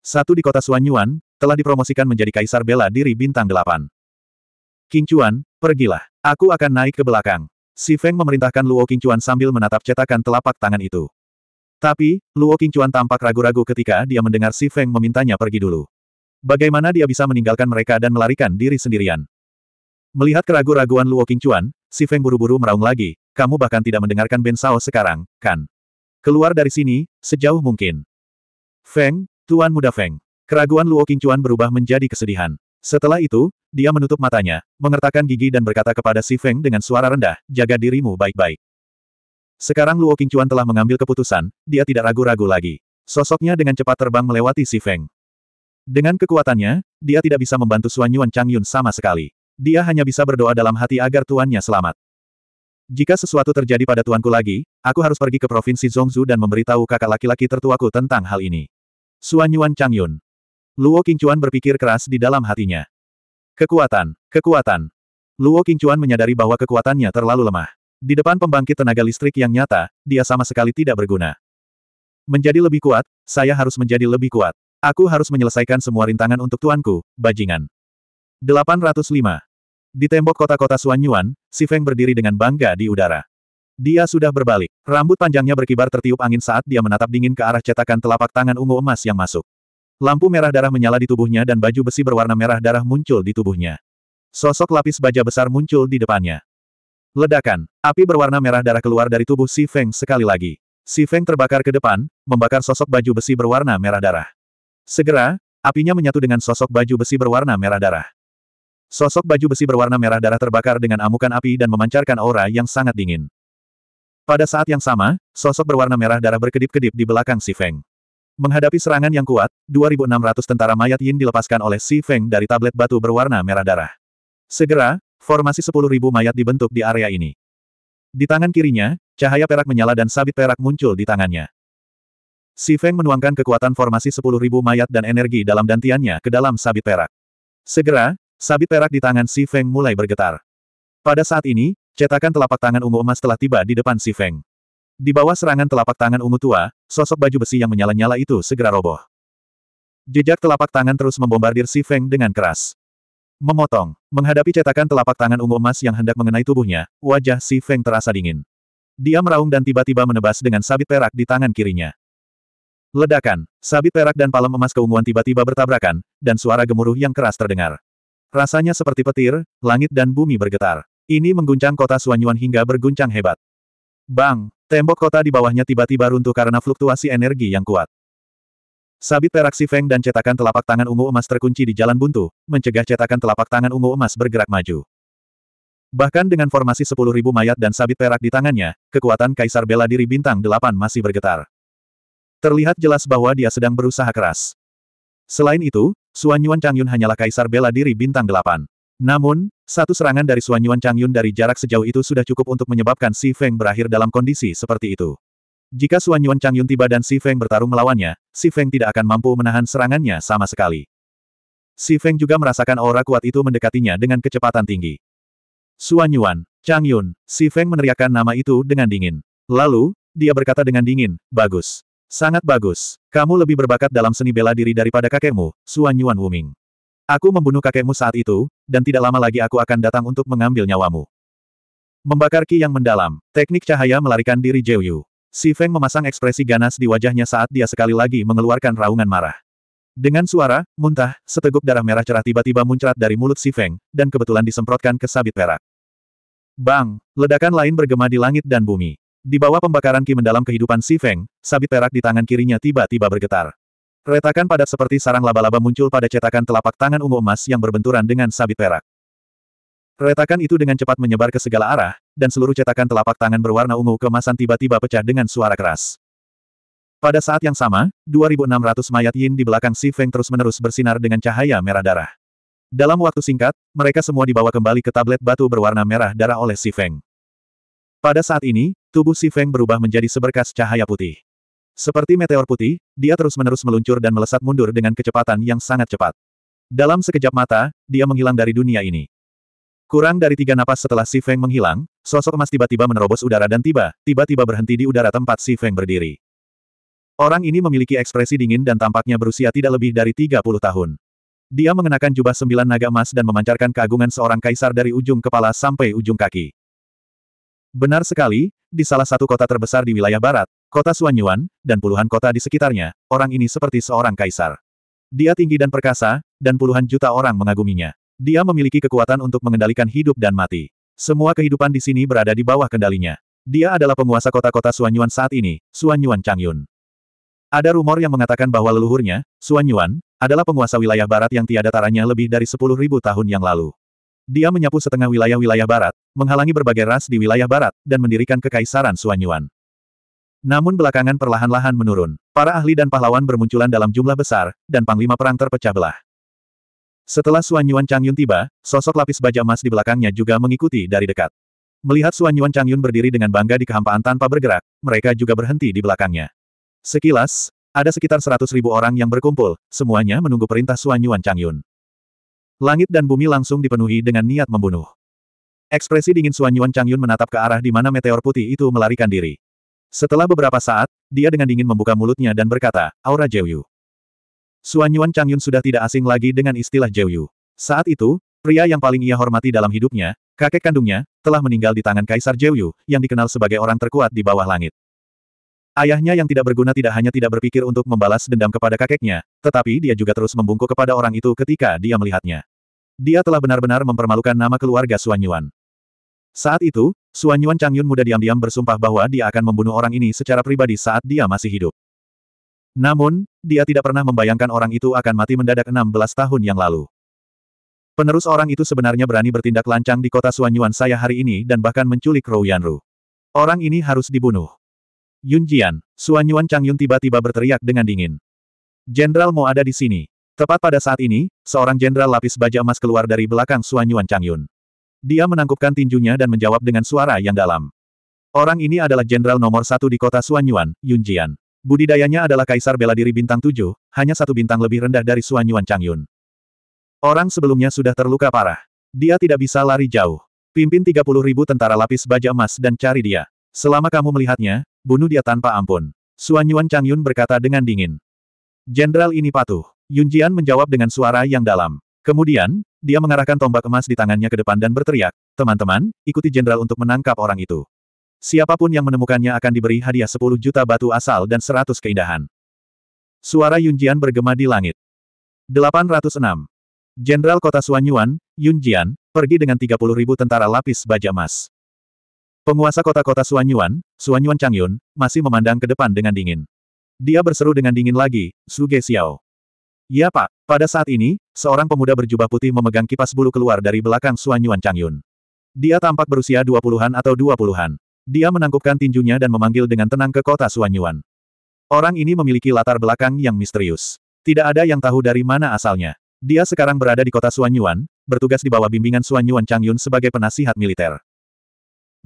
S1: Satu di kota Suanyuan, telah dipromosikan menjadi Kaisar Bela Diri Bintang 8. Qingchuan, pergilah. Aku akan naik ke belakang. Si Feng memerintahkan Luo Qingchuan sambil menatap cetakan telapak tangan itu. Tapi, Luo Qingchuan tampak ragu-ragu ketika dia mendengar Si Feng memintanya pergi dulu. Bagaimana dia bisa meninggalkan mereka dan melarikan diri sendirian? Melihat keraguan raguan Luo Qingchuan, Si Feng buru-buru meraung lagi, kamu bahkan tidak mendengarkan Ben Sao sekarang, kan? Keluar dari sini, sejauh mungkin. Feng, Tuan Muda Feng. Keraguan Luo Qingchuan berubah menjadi kesedihan. Setelah itu, dia menutup matanya, mengertakkan gigi dan berkata kepada Si Feng dengan suara rendah, jaga dirimu baik-baik. Sekarang Luo Qingchuan telah mengambil keputusan, dia tidak ragu-ragu lagi. Sosoknya dengan cepat terbang melewati Si Feng. Dengan kekuatannya, dia tidak bisa membantu Suan Yuan Chang Yun sama sekali. Dia hanya bisa berdoa dalam hati agar tuannya selamat. Jika sesuatu terjadi pada tuanku lagi, aku harus pergi ke provinsi Zhongzhu dan memberitahu kakak laki-laki tertuaku tentang hal ini. Suan Yuan Chang Yun Luo Qingchuan berpikir keras di dalam hatinya. Kekuatan, kekuatan. Luo Qingchuan menyadari bahwa kekuatannya terlalu lemah. Di depan pembangkit tenaga listrik yang nyata, dia sama sekali tidak berguna. Menjadi lebih kuat, saya harus menjadi lebih kuat. Aku harus menyelesaikan semua rintangan untuk tuanku, bajingan. 805. Di tembok kota-kota Suanyuan, Si Feng berdiri dengan bangga di udara. Dia sudah berbalik. Rambut panjangnya berkibar tertiup angin saat dia menatap dingin ke arah cetakan telapak tangan ungu emas yang masuk. Lampu merah darah menyala di tubuhnya dan baju besi berwarna merah darah muncul di tubuhnya. Sosok lapis baja besar muncul di depannya. Ledakan, api berwarna merah darah keluar dari tubuh Si Feng sekali lagi. Si Feng terbakar ke depan, membakar sosok baju besi berwarna merah darah. Segera, apinya menyatu dengan sosok baju besi berwarna merah darah. Sosok baju besi berwarna merah darah terbakar dengan amukan api dan memancarkan aura yang sangat dingin. Pada saat yang sama, sosok berwarna merah darah berkedip-kedip di belakang Si Feng. Menghadapi serangan yang kuat, 2.600 tentara mayat Yin dilepaskan oleh Si Feng dari tablet batu berwarna merah darah. Segera, formasi 10.000 mayat dibentuk di area ini. Di tangan kirinya, cahaya perak menyala dan sabit perak muncul di tangannya. Si Feng menuangkan kekuatan formasi 10.000 mayat dan energi dalam dantiannya ke dalam sabit perak. Segera, sabit perak di tangan Si Feng mulai bergetar. Pada saat ini, cetakan telapak tangan ungu emas telah tiba di depan Si Feng. Di bawah serangan telapak tangan ungu tua, sosok baju besi yang menyala-nyala itu segera roboh. Jejak telapak tangan terus membombardir Si Feng dengan keras. Memotong, menghadapi cetakan telapak tangan ungu emas yang hendak mengenai tubuhnya, wajah Si Feng terasa dingin. Dia meraung dan tiba-tiba menebas dengan sabit perak di tangan kirinya. Ledakan, sabit perak dan palem emas keunguan tiba-tiba bertabrakan, dan suara gemuruh yang keras terdengar. Rasanya seperti petir, langit dan bumi bergetar. Ini mengguncang kota Suanyuan hingga berguncang hebat. Bang! Tembok kota di bawahnya tiba-tiba runtuh karena fluktuasi energi yang kuat. Sabit perak si Feng dan cetakan telapak tangan ungu emas terkunci di jalan buntu, mencegah cetakan telapak tangan ungu emas bergerak maju. Bahkan dengan formasi 10.000 mayat dan sabit perak di tangannya, kekuatan Kaisar Bela Diri Bintang 8 masih bergetar. Terlihat jelas bahwa dia sedang berusaha keras. Selain itu, Suanyuan Changyun hanyalah Kaisar Bela Diri Bintang 8. Namun, satu serangan dari Suanyuan Changyun dari jarak sejauh itu sudah cukup untuk menyebabkan Si Feng berakhir dalam kondisi seperti itu. Jika Suanyuan Changyun tiba dan Si Feng bertarung melawannya, Si Feng tidak akan mampu menahan serangannya sama sekali. Si Feng juga merasakan aura kuat itu mendekatinya dengan kecepatan tinggi. Suanyuan, Changyun, Si Feng meneriakkan nama itu dengan dingin. Lalu, dia berkata dengan dingin, bagus. Sangat bagus. Kamu lebih berbakat dalam seni bela diri daripada kakekmu, Suan Yuan Wuming. Aku membunuh kakekmu saat itu, dan tidak lama lagi aku akan datang untuk mengambil nyawamu. Membakar ki yang mendalam, teknik cahaya melarikan diri Jiu Yu. Si Feng memasang ekspresi ganas di wajahnya saat dia sekali lagi mengeluarkan raungan marah. Dengan suara, muntah, seteguk darah merah cerah tiba-tiba muncrat dari mulut Si Feng, dan kebetulan disemprotkan ke sabit perak. Bang! Ledakan lain bergema di langit dan bumi. Di bawah pembakaran ki mendalam kehidupan Si Feng, sabit perak di tangan kirinya tiba-tiba bergetar. Retakan padat seperti sarang laba-laba muncul pada cetakan telapak tangan ungu emas yang berbenturan dengan sabit perak. Retakan itu dengan cepat menyebar ke segala arah, dan seluruh cetakan telapak tangan berwarna ungu kemasan tiba-tiba pecah dengan suara keras. Pada saat yang sama, 2.600 mayat yin di belakang Si Feng terus-menerus bersinar dengan cahaya merah darah. Dalam waktu singkat, mereka semua dibawa kembali ke tablet batu berwarna merah darah oleh Si Feng. Pada saat ini, tubuh Si Feng berubah menjadi seberkas cahaya putih. Seperti meteor putih, dia terus-menerus meluncur dan melesat mundur dengan kecepatan yang sangat cepat. Dalam sekejap mata, dia menghilang dari dunia ini. Kurang dari tiga napas setelah Si Feng menghilang, sosok emas tiba-tiba menerobos udara dan tiba, tiba-tiba berhenti di udara tempat Si Feng berdiri. Orang ini memiliki ekspresi dingin dan tampaknya berusia tidak lebih dari 30 tahun. Dia mengenakan jubah sembilan naga emas dan memancarkan keagungan seorang kaisar dari ujung kepala sampai ujung kaki. Benar sekali, di salah satu kota terbesar di wilayah barat, kota Suanyuan, dan puluhan kota di sekitarnya, orang ini seperti seorang kaisar. Dia tinggi dan perkasa, dan puluhan juta orang mengaguminya. Dia memiliki kekuatan untuk mengendalikan hidup dan mati. Semua kehidupan di sini berada di bawah kendalinya. Dia adalah penguasa kota-kota Suanyuan saat ini, Suanyuan Changyun. Ada rumor yang mengatakan bahwa leluhurnya, Suanyuan, adalah penguasa wilayah barat yang tiada taranya lebih dari 10.000 tahun yang lalu. Dia menyapu setengah wilayah-wilayah barat, menghalangi berbagai ras di wilayah barat, dan mendirikan kekaisaran Suanyuan. Namun belakangan perlahan-lahan menurun. Para ahli dan pahlawan bermunculan dalam jumlah besar, dan Panglima Perang terpecah belah. Setelah Suan Yuan Changyun tiba, sosok lapis baja emas di belakangnya juga mengikuti dari dekat. Melihat Suan Yuan Changyun berdiri dengan bangga di kehampaan tanpa bergerak, mereka juga berhenti di belakangnya. Sekilas, ada sekitar seratus ribu orang yang berkumpul, semuanya menunggu perintah Suan Yuan Changyun. Langit dan bumi langsung dipenuhi dengan niat membunuh. Ekspresi dingin Suan Yuan Changyun menatap ke arah di mana meteor putih itu melarikan diri. Setelah beberapa saat, dia dengan dingin membuka mulutnya dan berkata, Aura Jeyu. Suan Yuan Changyun sudah tidak asing lagi dengan istilah Jeyu. Saat itu, pria yang paling ia hormati dalam hidupnya, kakek kandungnya, telah meninggal di tangan Kaisar Jeyu, yang dikenal sebagai orang terkuat di bawah langit. Ayahnya yang tidak berguna tidak hanya tidak berpikir untuk membalas dendam kepada kakeknya, tetapi dia juga terus membungkuk kepada orang itu ketika dia melihatnya. Dia telah benar-benar mempermalukan nama keluarga Suan Yuan. Saat itu, Suan Yuan Chang Yun muda diam-diam bersumpah bahwa dia akan membunuh orang ini secara pribadi saat dia masih hidup. Namun, dia tidak pernah membayangkan orang itu akan mati mendadak 16 tahun yang lalu. Penerus orang itu sebenarnya berani bertindak lancang di kota Suan Yuan saya hari ini dan bahkan menculik Rou Yanru. Orang ini harus dibunuh. Yun Jian, Suan Yuan Chang Yun tiba-tiba berteriak dengan dingin. Jenderal mau ada di sini. Tepat pada saat ini, seorang jenderal lapis baja emas keluar dari belakang Suan Yuan Chang Yun. Dia menangkupkan tinjunya dan menjawab dengan suara yang dalam. Orang ini adalah jenderal nomor satu di kota Suanyuan, Yunjian. Budidayanya adalah kaisar bela diri bintang tujuh, hanya satu bintang lebih rendah dari Suanyuan Changyun. Orang sebelumnya sudah terluka parah. Dia tidak bisa lari jauh. Pimpin 30 ribu tentara lapis baja emas dan cari dia. Selama kamu melihatnya, bunuh dia tanpa ampun. Suanyuan Changyun berkata dengan dingin. Jenderal ini patuh. Yunjian menjawab dengan suara yang dalam. Kemudian, dia mengarahkan tombak emas di tangannya ke depan dan berteriak, teman-teman, ikuti jenderal untuk menangkap orang itu. Siapapun yang menemukannya akan diberi hadiah 10 juta batu asal dan 100 keindahan. Suara Yunjian bergema di langit. 806. Jenderal kota Suanyuan, Yunjian, pergi dengan 30 ribu tentara lapis baja emas. Penguasa kota-kota Suanyuan, Suanyuan Changyun, masih memandang ke depan dengan dingin. Dia berseru dengan dingin lagi, Suge Xiao. Ya Pak, pada saat ini, seorang pemuda berjubah putih memegang kipas bulu keluar dari belakang Suan Yuan Chang Dia tampak berusia dua puluhan atau dua puluhan. Dia menangkupkan tinjunya dan memanggil dengan tenang ke kota Suan Yuan. Orang ini memiliki latar belakang yang misterius. Tidak ada yang tahu dari mana asalnya. Dia sekarang berada di kota Suan Yuan, bertugas di bawah bimbingan Suan Yuan Chang sebagai penasihat militer.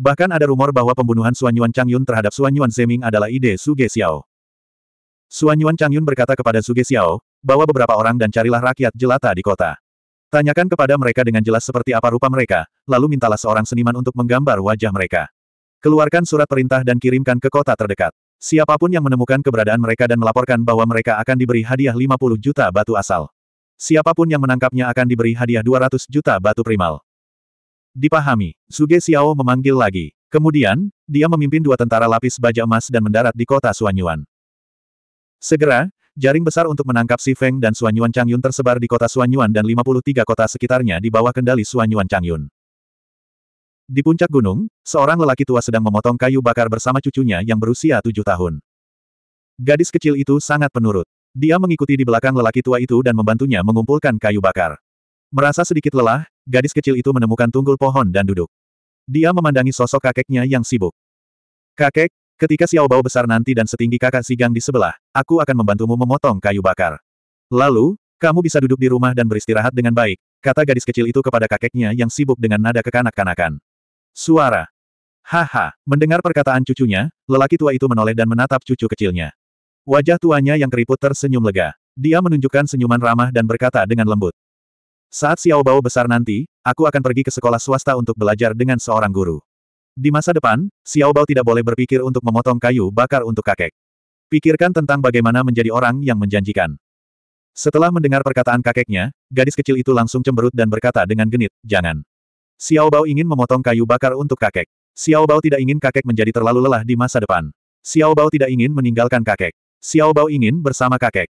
S1: Bahkan ada rumor bahwa pembunuhan Suan Yuan Chang terhadap Suan Yuan Zeming adalah ide Suge Xiao. Suan Yuan Chang berkata kepada Suge Xiao, bawa beberapa orang dan carilah rakyat jelata di kota. Tanyakan kepada mereka dengan jelas seperti apa rupa mereka, lalu mintalah seorang seniman untuk menggambar wajah mereka. Keluarkan surat perintah dan kirimkan ke kota terdekat. Siapapun yang menemukan keberadaan mereka dan melaporkan bahwa mereka akan diberi hadiah 50 juta batu asal. Siapapun yang menangkapnya akan diberi hadiah 200 juta batu primal. Dipahami, Suge Xiao memanggil lagi. Kemudian, dia memimpin dua tentara lapis baja emas dan mendarat di kota Suanyuan. Segera, Jaring besar untuk menangkap Si Feng dan Suanyuan Changyun tersebar di kota Yuan dan 53 kota sekitarnya di bawah kendali Suanyuan Changyun. Di puncak gunung, seorang lelaki tua sedang memotong kayu bakar bersama cucunya yang berusia tujuh tahun. Gadis kecil itu sangat penurut. Dia mengikuti di belakang lelaki tua itu dan membantunya mengumpulkan kayu bakar. Merasa sedikit lelah, gadis kecil itu menemukan tunggul pohon dan duduk. Dia memandangi sosok kakeknya yang sibuk. Kakek, Ketika Xiao Bao besar nanti dan setinggi kakak Sigang di sebelah, aku akan membantumu memotong kayu bakar. Lalu, kamu bisa duduk di rumah dan beristirahat dengan baik, kata gadis kecil itu kepada kakeknya yang sibuk dengan nada kekanak-kanakan. Suara. Haha, mendengar perkataan cucunya, lelaki tua itu menoleh dan menatap cucu kecilnya. Wajah tuanya yang keriput tersenyum lega. Dia menunjukkan senyuman ramah dan berkata dengan lembut. Saat Xiao Bao besar nanti, aku akan pergi ke sekolah swasta untuk belajar dengan seorang guru. Di masa depan, Xiao Bao tidak boleh berpikir untuk memotong kayu bakar untuk kakek. Pikirkan tentang bagaimana menjadi orang yang menjanjikan. Setelah mendengar perkataan kakeknya, gadis kecil itu langsung cemberut dan berkata dengan genit, jangan. Xiao Bao ingin memotong kayu bakar untuk kakek. Xiao Bao tidak ingin kakek menjadi terlalu lelah di masa depan. Xiao Bao tidak ingin meninggalkan kakek. Xiao Bao ingin bersama kakek.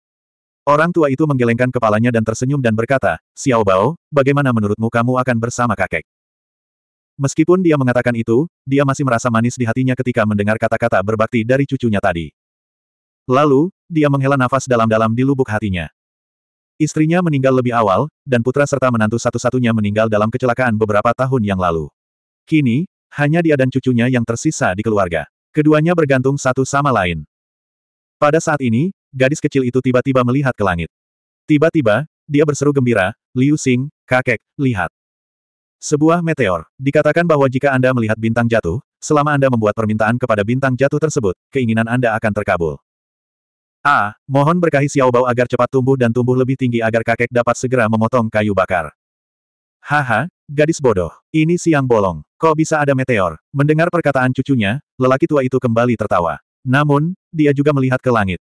S1: Orang tua itu menggelengkan kepalanya dan tersenyum dan berkata, "Xiao Bao, bagaimana menurutmu kamu akan bersama kakek? Meskipun dia mengatakan itu, dia masih merasa manis di hatinya ketika mendengar kata-kata berbakti dari cucunya tadi. Lalu, dia menghela nafas dalam-dalam di lubuk hatinya. Istrinya meninggal lebih awal, dan putra serta menantu satu-satunya meninggal dalam kecelakaan beberapa tahun yang lalu. Kini, hanya dia dan cucunya yang tersisa di keluarga. Keduanya bergantung satu sama lain. Pada saat ini, gadis kecil itu tiba-tiba melihat ke langit. Tiba-tiba, dia berseru gembira, Liu Xing, kakek, lihat. Sebuah meteor. Dikatakan bahwa jika Anda melihat bintang jatuh, selama Anda membuat permintaan kepada bintang jatuh tersebut, keinginan Anda akan terkabul. A. Mohon berkahi Xiaobao agar cepat tumbuh dan tumbuh lebih tinggi agar kakek dapat segera memotong kayu bakar. Haha, gadis bodoh. Ini siang bolong. Kok bisa ada meteor? Mendengar perkataan cucunya, lelaki tua itu kembali tertawa. Namun, dia juga melihat ke langit.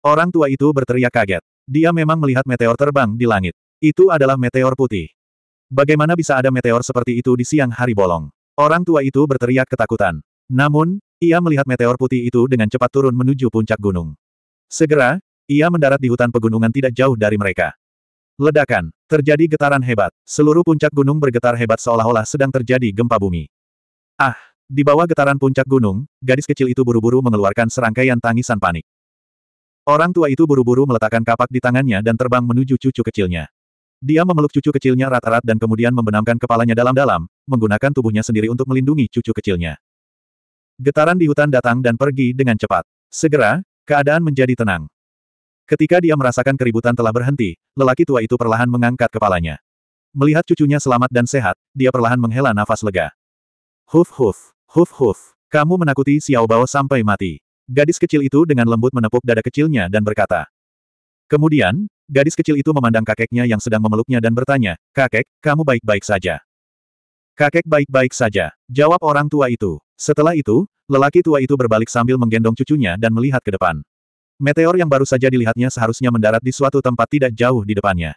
S1: Orang tua itu berteriak kaget. Dia memang melihat meteor terbang di langit. Itu adalah meteor putih. Bagaimana bisa ada meteor seperti itu di siang hari bolong? Orang tua itu berteriak ketakutan. Namun, ia melihat meteor putih itu dengan cepat turun menuju puncak gunung. Segera, ia mendarat di hutan pegunungan tidak jauh dari mereka. Ledakan. Terjadi getaran hebat. Seluruh puncak gunung bergetar hebat seolah-olah sedang terjadi gempa bumi. Ah! Di bawah getaran puncak gunung, gadis kecil itu buru-buru mengeluarkan serangkaian tangisan panik. Orang tua itu buru-buru meletakkan kapak di tangannya dan terbang menuju cucu kecilnya. Dia memeluk cucu kecilnya rat-rat dan kemudian membenamkan kepalanya dalam-dalam, menggunakan tubuhnya sendiri untuk melindungi cucu kecilnya. Getaran di hutan datang dan pergi dengan cepat. Segera, keadaan menjadi tenang. Ketika dia merasakan keributan telah berhenti, lelaki tua itu perlahan mengangkat kepalanya. Melihat cucunya selamat dan sehat, dia perlahan menghela nafas lega. Huf huf, huf huf, kamu menakuti Xiao Bao sampai mati. Gadis kecil itu dengan lembut menepuk dada kecilnya dan berkata. Kemudian, Gadis kecil itu memandang kakeknya yang sedang memeluknya dan bertanya, Kakek, kamu baik-baik saja. Kakek baik-baik saja, jawab orang tua itu. Setelah itu, lelaki tua itu berbalik sambil menggendong cucunya dan melihat ke depan. Meteor yang baru saja dilihatnya seharusnya mendarat di suatu tempat tidak jauh di depannya.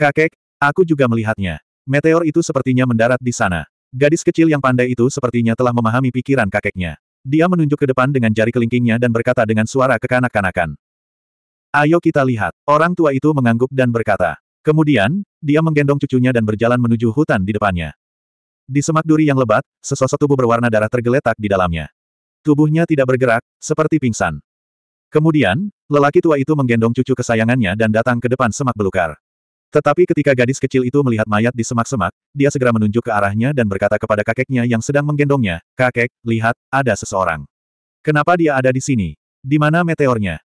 S1: Kakek, aku juga melihatnya. Meteor itu sepertinya mendarat di sana. Gadis kecil yang pandai itu sepertinya telah memahami pikiran kakeknya. Dia menunjuk ke depan dengan jari kelingkingnya dan berkata dengan suara kekanak-kanakan. Ayo kita lihat. Orang tua itu mengangguk dan berkata. Kemudian, dia menggendong cucunya dan berjalan menuju hutan di depannya. Di semak duri yang lebat, sesosok tubuh berwarna darah tergeletak di dalamnya. Tubuhnya tidak bergerak, seperti pingsan. Kemudian, lelaki tua itu menggendong cucu kesayangannya dan datang ke depan semak belukar. Tetapi ketika gadis kecil itu melihat mayat di semak-semak, dia segera menunjuk ke arahnya dan berkata kepada kakeknya yang sedang menggendongnya, Kakek, lihat, ada seseorang. Kenapa dia ada di sini? Di mana meteornya?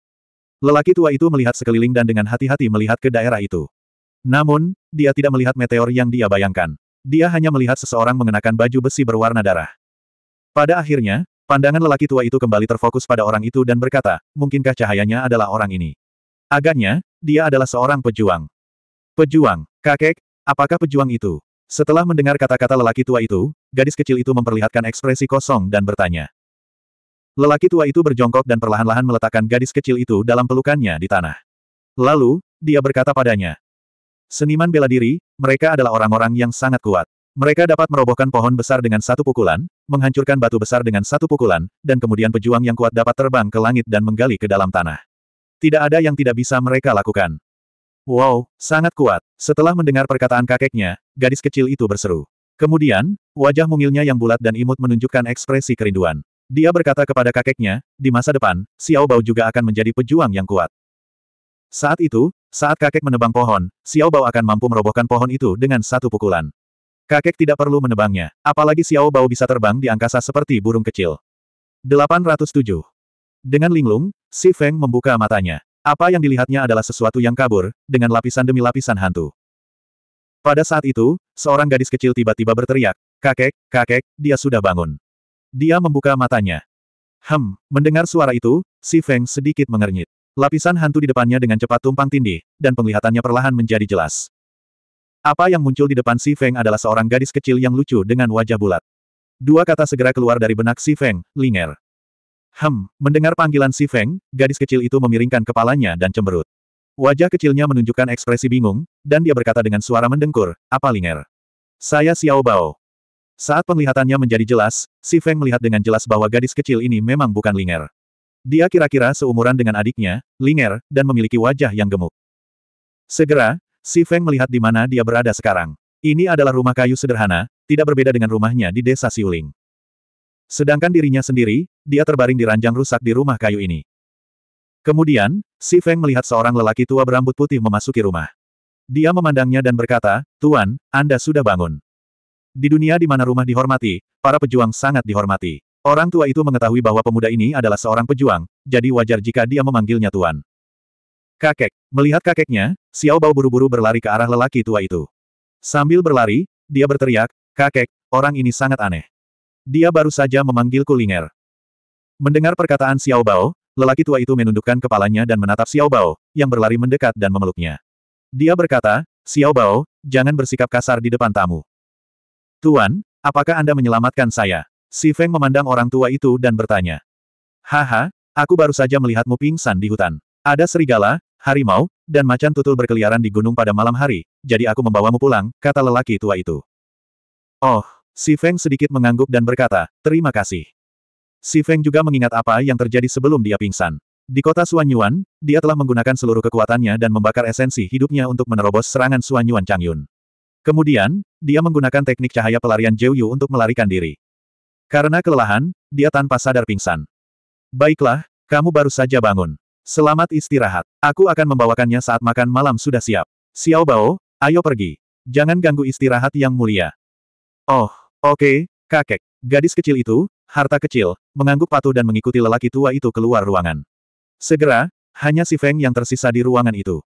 S1: Lelaki tua itu melihat sekeliling dan dengan hati-hati melihat ke daerah itu. Namun, dia tidak melihat meteor yang dia bayangkan. Dia hanya melihat seseorang mengenakan baju besi berwarna darah. Pada akhirnya, pandangan lelaki tua itu kembali terfokus pada orang itu dan berkata, mungkinkah cahayanya adalah orang ini? Agaknya, dia adalah seorang pejuang. Pejuang, kakek, apakah pejuang itu? Setelah mendengar kata-kata lelaki tua itu, gadis kecil itu memperlihatkan ekspresi kosong dan bertanya. Lelaki tua itu berjongkok dan perlahan-lahan meletakkan gadis kecil itu dalam pelukannya di tanah. Lalu, dia berkata padanya, Seniman bela diri, mereka adalah orang-orang yang sangat kuat. Mereka dapat merobohkan pohon besar dengan satu pukulan, menghancurkan batu besar dengan satu pukulan, dan kemudian pejuang yang kuat dapat terbang ke langit dan menggali ke dalam tanah. Tidak ada yang tidak bisa mereka lakukan. Wow, sangat kuat. Setelah mendengar perkataan kakeknya, gadis kecil itu berseru. Kemudian, wajah mungilnya yang bulat dan imut menunjukkan ekspresi kerinduan. Dia berkata kepada kakeknya, di masa depan, Xiao Bao juga akan menjadi pejuang yang kuat. Saat itu, saat kakek menebang pohon, Xiao Bao akan mampu merobohkan pohon itu dengan satu pukulan. Kakek tidak perlu menebangnya, apalagi Xiao Bao bisa terbang di angkasa seperti burung kecil. 807. Dengan linglung, Si Feng membuka matanya. Apa yang dilihatnya adalah sesuatu yang kabur, dengan lapisan demi lapisan hantu. Pada saat itu, seorang gadis kecil tiba-tiba berteriak, Kakek, kakek, dia sudah bangun. Dia membuka matanya. Hem, mendengar suara itu, si Feng sedikit mengernyit. Lapisan hantu di depannya dengan cepat tumpang tindih, dan penglihatannya perlahan menjadi jelas. Apa yang muncul di depan si Feng adalah seorang gadis kecil yang lucu dengan wajah bulat. Dua kata segera keluar dari benak si Feng, Linger. Hem, mendengar panggilan si Feng, gadis kecil itu memiringkan kepalanya dan cemberut. Wajah kecilnya menunjukkan ekspresi bingung, dan dia berkata dengan suara mendengkur, apa Linger? Saya Xiao Bao. Saat penglihatannya menjadi jelas, Si Feng melihat dengan jelas bahwa gadis kecil ini memang bukan Linger. Dia kira-kira seumuran dengan adiknya, Linger, dan memiliki wajah yang gemuk. Segera, Si Feng melihat di mana dia berada sekarang. Ini adalah rumah kayu sederhana, tidak berbeda dengan rumahnya di desa Siuling. Sedangkan dirinya sendiri, dia terbaring di ranjang rusak di rumah kayu ini. Kemudian, Si Feng melihat seorang lelaki tua berambut putih memasuki rumah. Dia memandangnya dan berkata, Tuan, Anda sudah bangun. Di dunia di mana rumah dihormati, para pejuang sangat dihormati. Orang tua itu mengetahui bahwa pemuda ini adalah seorang pejuang, jadi wajar jika dia memanggilnya tuan. Kakek. Melihat kakeknya, Xiao Bao buru-buru berlari ke arah lelaki tua itu. Sambil berlari, dia berteriak, kakek, orang ini sangat aneh. Dia baru saja memanggil kuliner. Mendengar perkataan Xiao Bao, lelaki tua itu menundukkan kepalanya dan menatap Xiao Bao, yang berlari mendekat dan memeluknya. Dia berkata, Xiao Bao, jangan bersikap kasar di depan tamu. Tuan, apakah Anda menyelamatkan saya? Si Feng memandang orang tua itu dan bertanya. Haha, aku baru saja melihatmu pingsan di hutan. Ada serigala, harimau, dan macan tutul berkeliaran di gunung pada malam hari, jadi aku membawamu pulang, kata lelaki tua itu. Oh, si Feng sedikit mengangguk dan berkata, terima kasih. Si Feng juga mengingat apa yang terjadi sebelum dia pingsan. Di kota Suanyuan, dia telah menggunakan seluruh kekuatannya dan membakar esensi hidupnya untuk menerobos serangan Suanyuan Changyun. Kemudian, dia menggunakan teknik cahaya pelarian Jiu Yu untuk melarikan diri. Karena kelelahan, dia tanpa sadar pingsan. Baiklah, kamu baru saja bangun. Selamat istirahat. Aku akan membawakannya saat makan malam sudah siap. Xiao Bao, ayo pergi. Jangan ganggu istirahat yang mulia. Oh, oke, okay, kakek. Gadis kecil itu, harta kecil, mengangguk patuh dan mengikuti lelaki tua itu keluar ruangan. Segera, hanya si Feng yang tersisa di ruangan itu.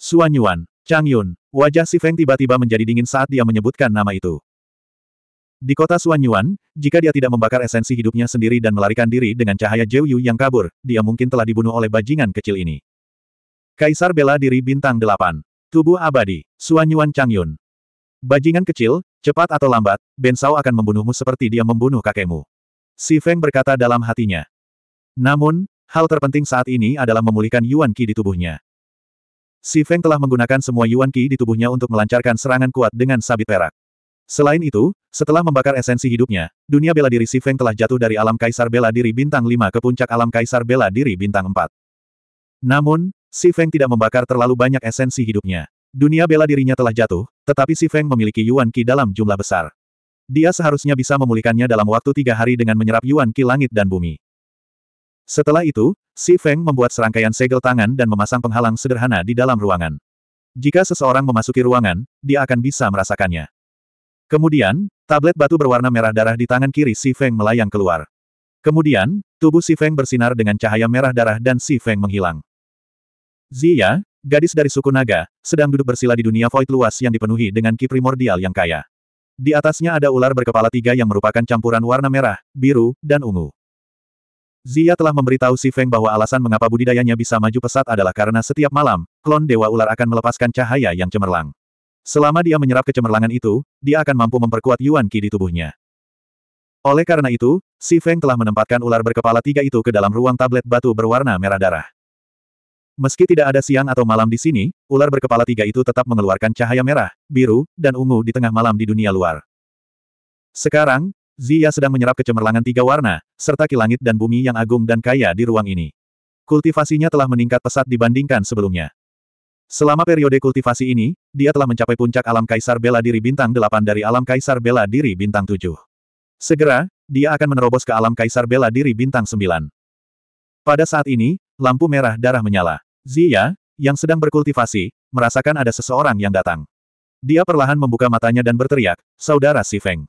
S1: Suanyuan. Chang Yun, wajah Si Feng tiba-tiba menjadi dingin saat dia menyebutkan nama itu. Di kota Suan Yuan, jika dia tidak membakar esensi hidupnya sendiri dan melarikan diri dengan cahaya Jiu Yu yang kabur, dia mungkin telah dibunuh oleh bajingan kecil ini. Kaisar bela diri bintang delapan, Tubuh abadi, Suan Yuan Chang Yun. Bajingan kecil, cepat atau lambat, Ben Bensau akan membunuhmu seperti dia membunuh kakekmu. Si Feng berkata dalam hatinya. Namun, hal terpenting saat ini adalah memulihkan Yuan Qi di tubuhnya. Si Feng telah menggunakan semua Yuan Qi di tubuhnya untuk melancarkan serangan kuat dengan sabit perak. Selain itu, setelah membakar esensi hidupnya, dunia bela diri Si Feng telah jatuh dari alam kaisar bela diri bintang 5 ke puncak alam kaisar bela diri bintang 4. Namun, Si Feng tidak membakar terlalu banyak esensi hidupnya. Dunia bela dirinya telah jatuh, tetapi Si Feng memiliki Yuan Qi dalam jumlah besar. Dia seharusnya bisa memulihkannya dalam waktu tiga hari dengan menyerap Yuan Qi langit dan bumi. Setelah itu, Si Feng membuat serangkaian segel tangan dan memasang penghalang sederhana di dalam ruangan. Jika seseorang memasuki ruangan, dia akan bisa merasakannya. Kemudian, tablet batu berwarna merah darah di tangan kiri Si Feng melayang keluar. Kemudian, tubuh Si Feng bersinar dengan cahaya merah darah dan Si Feng menghilang. Zia, gadis dari suku Naga, sedang duduk bersila di dunia void luas yang dipenuhi dengan ki primordial yang kaya. Di atasnya ada ular berkepala tiga yang merupakan campuran warna merah, biru, dan ungu. Zia telah memberitahu Si Feng bahwa alasan mengapa budidayanya bisa maju pesat adalah karena setiap malam, klon Dewa Ular akan melepaskan cahaya yang cemerlang. Selama dia menyerap kecemerlangan itu, dia akan mampu memperkuat Yuan Qi di tubuhnya. Oleh karena itu, Si Feng telah menempatkan ular berkepala tiga itu ke dalam ruang tablet batu berwarna merah darah. Meski tidak ada siang atau malam di sini, ular berkepala tiga itu tetap mengeluarkan cahaya merah, biru, dan ungu di tengah malam di dunia luar. Sekarang, Zia sedang menyerap kecemerlangan tiga warna, serta langit dan bumi yang agung dan kaya di ruang ini. Kultivasinya telah meningkat pesat dibandingkan sebelumnya. Selama periode kultivasi ini, dia telah mencapai puncak alam kaisar bela diri bintang 8 dari alam kaisar bela diri bintang 7. Segera, dia akan menerobos ke alam kaisar bela diri bintang 9. Pada saat ini, lampu merah darah menyala. Zia, yang sedang berkultivasi, merasakan ada seseorang yang datang. Dia perlahan membuka matanya dan berteriak, Saudara Si Feng.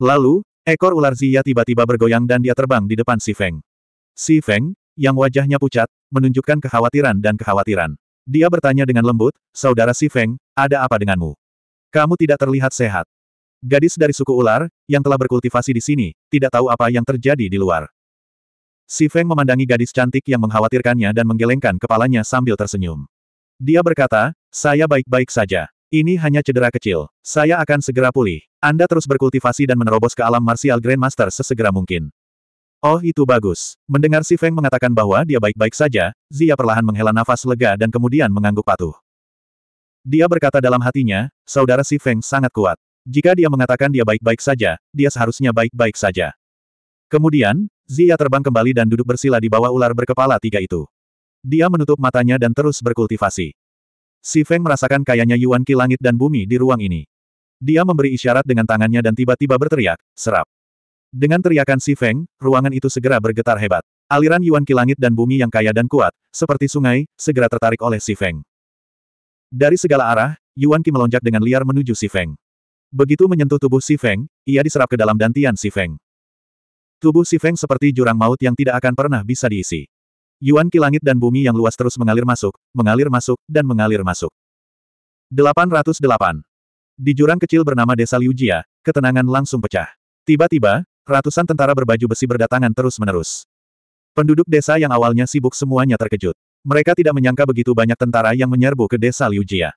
S1: Lalu, ekor ular Zia tiba-tiba bergoyang dan dia terbang di depan Si Feng. Si Feng, yang wajahnya pucat, menunjukkan kekhawatiran dan kekhawatiran. Dia bertanya dengan lembut, Saudara Si Feng, ada apa denganmu? Kamu tidak terlihat sehat. Gadis dari suku ular, yang telah berkultivasi di sini, tidak tahu apa yang terjadi di luar. Si Feng memandangi gadis cantik yang mengkhawatirkannya dan menggelengkan kepalanya sambil tersenyum. Dia berkata, saya baik-baik saja. Ini hanya cedera kecil. Saya akan segera pulih. Anda terus berkultivasi dan menerobos ke alam martial Grandmaster sesegera mungkin. Oh itu bagus. Mendengar si Feng mengatakan bahwa dia baik-baik saja, Zia perlahan menghela nafas lega dan kemudian mengangguk patuh. Dia berkata dalam hatinya, saudara si Feng sangat kuat. Jika dia mengatakan dia baik-baik saja, dia seharusnya baik-baik saja. Kemudian, Zia terbang kembali dan duduk bersila di bawah ular berkepala tiga itu. Dia menutup matanya dan terus berkultivasi. Si Feng merasakan kayanya Yuan Qi langit dan bumi di ruang ini. Dia memberi isyarat dengan tangannya dan tiba-tiba berteriak, serap. Dengan teriakan Si Feng, ruangan itu segera bergetar hebat. Aliran Yuan Qi langit dan bumi yang kaya dan kuat, seperti sungai, segera tertarik oleh Si Feng. Dari segala arah, Yuan Qi melonjak dengan liar menuju Si Feng. Begitu menyentuh tubuh Si Feng, ia diserap ke dalam dantian Si Feng. Tubuh Si Feng seperti jurang maut yang tidak akan pernah bisa diisi. Yuan ki langit dan bumi yang luas terus mengalir masuk, mengalir masuk, dan mengalir masuk. 808. Di jurang kecil bernama Desa Liujia, ketenangan langsung pecah. Tiba-tiba, ratusan tentara berbaju besi berdatangan terus-menerus. Penduduk desa yang awalnya sibuk semuanya terkejut. Mereka tidak menyangka begitu banyak tentara yang menyerbu ke Desa Liujia.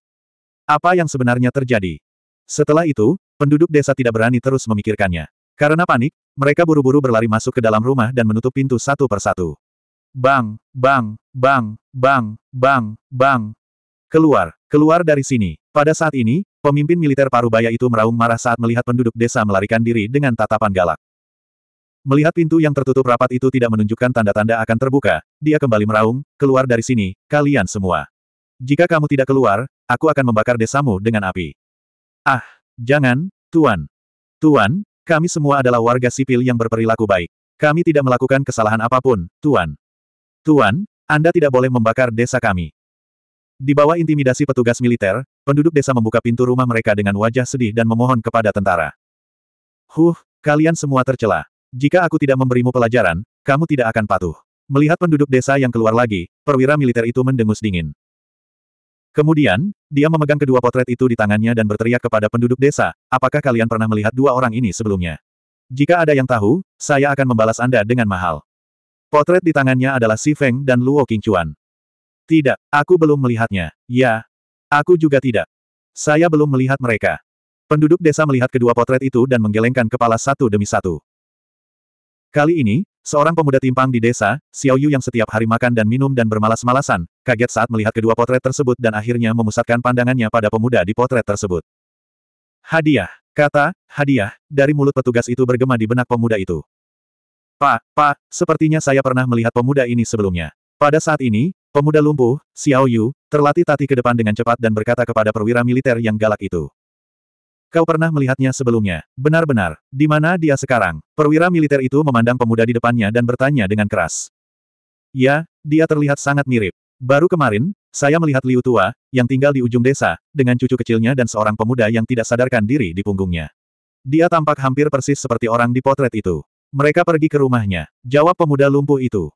S1: Apa yang sebenarnya terjadi? Setelah itu, penduduk desa tidak berani terus memikirkannya. Karena panik, mereka buru-buru berlari masuk ke dalam rumah dan menutup pintu satu persatu. Bang, bang, bang, bang, bang, bang. Keluar, keluar dari sini. Pada saat ini, pemimpin militer Parubaya itu meraung marah saat melihat penduduk desa melarikan diri dengan tatapan galak. Melihat pintu yang tertutup rapat itu tidak menunjukkan tanda-tanda akan terbuka, dia kembali meraung, keluar dari sini, kalian semua. Jika kamu tidak keluar, aku akan membakar desamu dengan api. Ah, jangan, Tuan. Tuan, kami semua adalah warga sipil yang berperilaku baik. Kami tidak melakukan kesalahan apapun, Tuan. Tuan, Anda tidak boleh membakar desa kami. Di bawah intimidasi petugas militer, penduduk desa membuka pintu rumah mereka dengan wajah sedih dan memohon kepada tentara. Huh, kalian semua tercela. Jika aku tidak memberimu pelajaran, kamu tidak akan patuh. Melihat penduduk desa yang keluar lagi, perwira militer itu mendengus dingin. Kemudian, dia memegang kedua potret itu di tangannya dan berteriak kepada penduduk desa, apakah kalian pernah melihat dua orang ini sebelumnya? Jika ada yang tahu, saya akan membalas Anda dengan mahal. Potret di tangannya adalah Si Feng dan Luo Qingchuan. Tidak, aku belum melihatnya. Ya, aku juga tidak. Saya belum melihat mereka. Penduduk desa melihat kedua potret itu dan menggelengkan kepala satu demi satu. Kali ini, seorang pemuda timpang di desa, Xiao Yu yang setiap hari makan dan minum dan bermalas-malasan, kaget saat melihat kedua potret tersebut dan akhirnya memusatkan pandangannya pada pemuda di potret tersebut. Hadiah, kata, hadiah, dari mulut petugas itu bergema di benak pemuda itu. Pak, Pak, sepertinya saya pernah melihat pemuda ini sebelumnya. Pada saat ini, pemuda lumpuh, Xiao Yu, terlatih tati ke depan dengan cepat dan berkata kepada perwira militer yang galak itu. Kau pernah melihatnya sebelumnya. Benar-benar, di mana dia sekarang? Perwira militer itu memandang pemuda di depannya dan bertanya dengan keras. Ya, dia terlihat sangat mirip. Baru kemarin, saya melihat Liu Tua, yang tinggal di ujung desa, dengan cucu kecilnya dan seorang pemuda yang tidak sadarkan diri di punggungnya. Dia tampak hampir persis seperti orang di potret itu. Mereka pergi ke rumahnya, jawab pemuda lumpuh itu.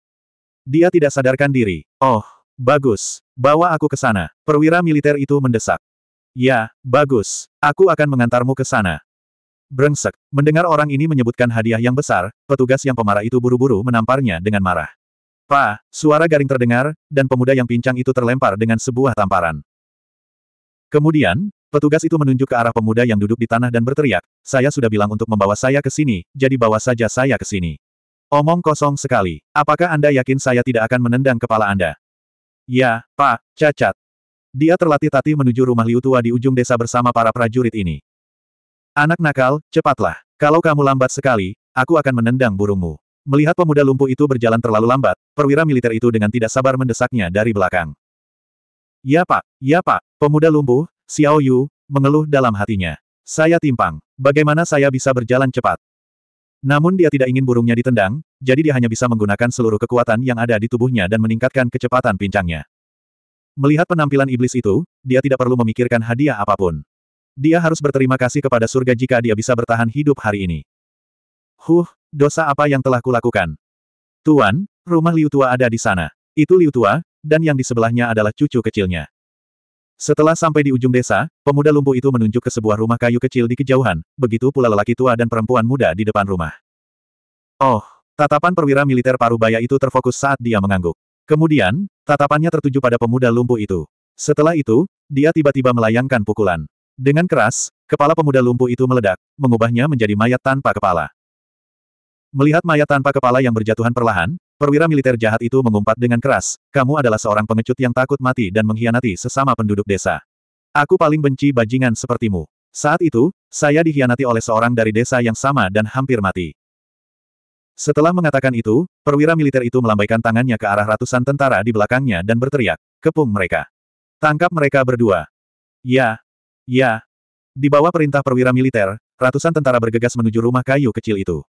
S1: Dia tidak sadarkan diri. Oh, bagus. Bawa aku ke sana. Perwira militer itu mendesak. Ya, bagus. Aku akan mengantarmu ke sana. Brengsek. Mendengar orang ini menyebutkan hadiah yang besar, petugas yang pemarah itu buru-buru menamparnya dengan marah. Pa, suara garing terdengar, dan pemuda yang pincang itu terlempar dengan sebuah tamparan. Kemudian, Petugas itu menunjuk ke arah pemuda yang duduk di tanah dan berteriak, saya sudah bilang untuk membawa saya ke sini, jadi bawa saja saya ke sini. Omong kosong sekali. Apakah Anda yakin saya tidak akan menendang kepala Anda? Ya, Pak, cacat. Dia terlatih tati menuju rumah Liu Tua di ujung desa bersama para prajurit ini. Anak nakal, cepatlah. Kalau kamu lambat sekali, aku akan menendang burungmu. Melihat pemuda lumpuh itu berjalan terlalu lambat, perwira militer itu dengan tidak sabar mendesaknya dari belakang. Ya pak, ya pak, pemuda lumpuh, Xiao Yu, mengeluh dalam hatinya. Saya timpang. Bagaimana saya bisa berjalan cepat? Namun dia tidak ingin burungnya ditendang, jadi dia hanya bisa menggunakan seluruh kekuatan yang ada di tubuhnya dan meningkatkan kecepatan pincangnya. Melihat penampilan iblis itu, dia tidak perlu memikirkan hadiah apapun. Dia harus berterima kasih kepada surga jika dia bisa bertahan hidup hari ini. Huh, dosa apa yang telah kulakukan? Tuan, rumah Liu Tua ada di sana. Itu Liu Tua, dan yang di sebelahnya adalah cucu kecilnya. Setelah sampai di ujung desa, pemuda lumpuh itu menunjuk ke sebuah rumah kayu kecil di kejauhan, begitu pula lelaki tua dan perempuan muda di depan rumah. Oh, tatapan perwira militer parubaya itu terfokus saat dia mengangguk. Kemudian, tatapannya tertuju pada pemuda lumpuh itu. Setelah itu, dia tiba-tiba melayangkan pukulan. Dengan keras, kepala pemuda lumpuh itu meledak, mengubahnya menjadi mayat tanpa kepala. Melihat mayat tanpa kepala yang berjatuhan perlahan, Perwira militer jahat itu mengumpat dengan keras, kamu adalah seorang pengecut yang takut mati dan mengkhianati sesama penduduk desa. Aku paling benci bajingan sepertimu. Saat itu, saya dikhianati oleh seorang dari desa yang sama dan hampir mati. Setelah mengatakan itu, perwira militer itu melambaikan tangannya ke arah ratusan tentara di belakangnya dan berteriak, kepung mereka. Tangkap mereka berdua. Ya. Ya. Di bawah perintah perwira militer, ratusan tentara bergegas menuju rumah kayu kecil itu.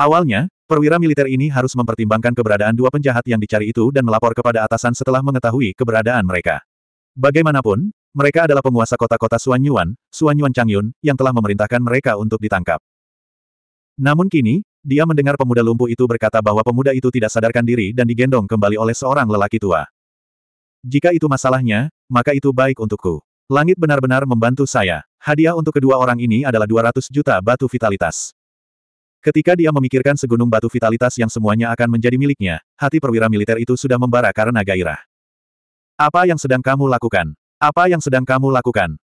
S1: Awalnya, perwira militer ini harus mempertimbangkan keberadaan dua penjahat yang dicari itu dan melapor kepada atasan setelah mengetahui keberadaan mereka. Bagaimanapun, mereka adalah penguasa kota-kota Suanyuan, Suanyuan Changyun, yang telah memerintahkan mereka untuk ditangkap. Namun kini, dia mendengar pemuda lumpuh itu berkata bahwa pemuda itu tidak sadarkan diri dan digendong kembali oleh seorang lelaki tua. Jika itu masalahnya, maka itu baik untukku. Langit benar-benar membantu saya. Hadiah untuk kedua orang ini adalah 200 juta batu vitalitas. Ketika dia memikirkan segunung batu vitalitas yang semuanya akan menjadi miliknya, hati perwira militer itu sudah membara karena gairah. Apa yang sedang kamu lakukan? Apa yang sedang kamu lakukan?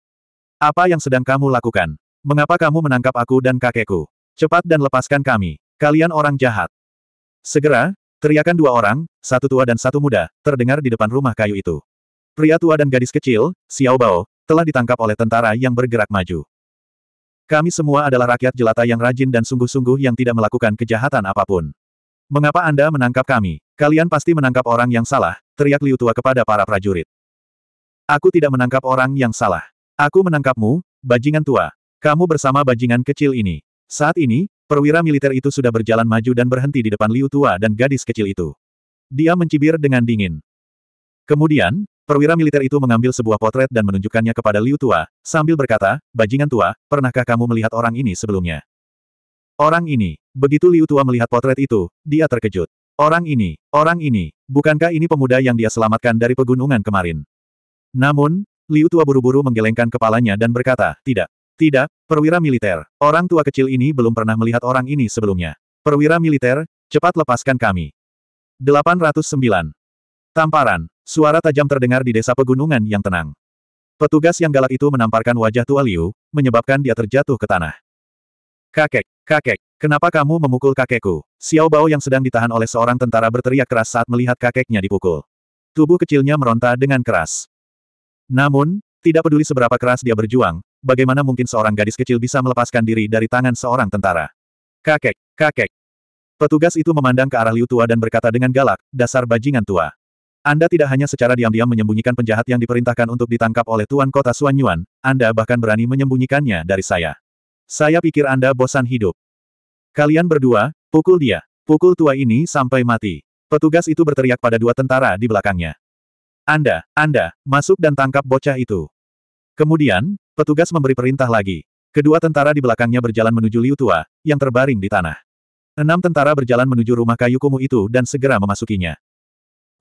S1: Apa yang sedang kamu lakukan? Mengapa kamu menangkap aku dan kakekku? Cepat dan lepaskan kami. Kalian orang jahat. Segera, teriakan dua orang, satu tua dan satu muda, terdengar di depan rumah kayu itu. Pria tua dan gadis kecil, Xiao Bao, telah ditangkap oleh tentara yang bergerak maju. Kami semua adalah rakyat jelata yang rajin dan sungguh-sungguh yang tidak melakukan kejahatan apapun. Mengapa Anda menangkap kami? Kalian pasti menangkap orang yang salah, teriak Liu Tua kepada para prajurit. Aku tidak menangkap orang yang salah. Aku menangkapmu, bajingan tua. Kamu bersama bajingan kecil ini. Saat ini, perwira militer itu sudah berjalan maju dan berhenti di depan Liu Tua dan gadis kecil itu. Dia mencibir dengan dingin. Kemudian, Perwira militer itu mengambil sebuah potret dan menunjukkannya kepada Liu Tua, sambil berkata, Bajingan Tua, pernahkah kamu melihat orang ini sebelumnya? Orang ini. Begitu Liu Tua melihat potret itu, dia terkejut. Orang ini, orang ini, bukankah ini pemuda yang dia selamatkan dari pegunungan kemarin? Namun, Liu Tua buru-buru menggelengkan kepalanya dan berkata, tidak. Tidak, perwira militer, orang tua kecil ini belum pernah melihat orang ini sebelumnya. Perwira militer, cepat lepaskan kami. 809. Tamparan, Suara tajam terdengar di desa pegunungan yang tenang. Petugas yang galak itu menamparkan wajah tua Liu, menyebabkan dia terjatuh ke tanah. Kakek, kakek, kenapa kamu memukul kakekku? Xiao Bao yang sedang ditahan oleh seorang tentara berteriak keras saat melihat kakeknya dipukul. Tubuh kecilnya meronta dengan keras. Namun, tidak peduli seberapa keras dia berjuang, bagaimana mungkin seorang gadis kecil bisa melepaskan diri dari tangan seorang tentara? Kakek, kakek. Petugas itu memandang ke arah Liu Tua dan berkata dengan galak, dasar bajingan tua. Anda tidak hanya secara diam-diam menyembunyikan penjahat yang diperintahkan untuk ditangkap oleh Tuan Kota Suan Yuan, Anda bahkan berani menyembunyikannya dari saya. Saya pikir Anda bosan hidup. Kalian berdua, pukul dia. Pukul tua ini sampai mati. Petugas itu berteriak pada dua tentara di belakangnya. Anda, Anda, masuk dan tangkap bocah itu. Kemudian, petugas memberi perintah lagi. Kedua tentara di belakangnya berjalan menuju Liu Tua, yang terbaring di tanah. Enam tentara berjalan menuju rumah kayu kumuh itu dan segera memasukinya.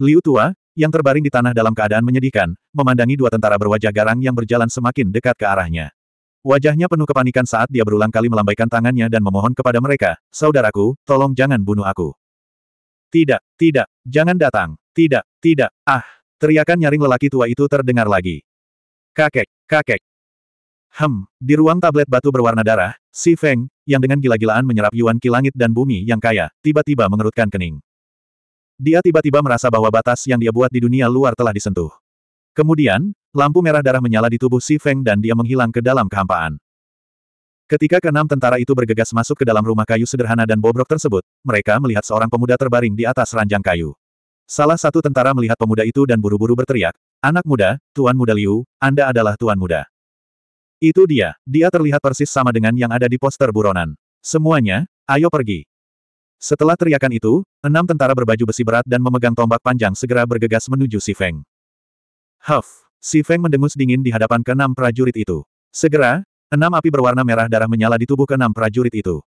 S1: Liu tua, yang terbaring di tanah dalam keadaan menyedihkan, memandangi dua tentara berwajah garang yang berjalan semakin dekat ke arahnya. Wajahnya penuh kepanikan saat dia berulang kali melambaikan tangannya dan memohon kepada mereka, Saudaraku, tolong jangan bunuh aku. Tidak, tidak, jangan datang, tidak, tidak, ah, teriakan nyaring lelaki tua itu terdengar lagi. Kakek, kakek. Hem, di ruang tablet batu berwarna darah, si Feng, yang dengan gila-gilaan menyerap Yuan Ki langit dan bumi yang kaya, tiba-tiba mengerutkan kening. Dia tiba-tiba merasa bahwa batas yang dia buat di dunia luar telah disentuh. Kemudian, lampu merah darah menyala di tubuh Si Feng dan dia menghilang ke dalam kehampaan. Ketika keenam tentara itu bergegas masuk ke dalam rumah kayu sederhana dan bobrok tersebut, mereka melihat seorang pemuda terbaring di atas ranjang kayu. Salah satu tentara melihat pemuda itu dan buru-buru berteriak, Anak muda, Tuan Muda Liu, Anda adalah Tuan Muda. Itu dia, dia terlihat persis sama dengan yang ada di poster buronan. Semuanya, ayo pergi. Setelah teriakan itu, enam tentara berbaju besi berat dan memegang tombak panjang segera bergegas menuju Si Feng. Huff! Si Feng mendengus dingin di hadapan keenam prajurit itu. Segera, enam api berwarna merah darah menyala di tubuh keenam prajurit itu.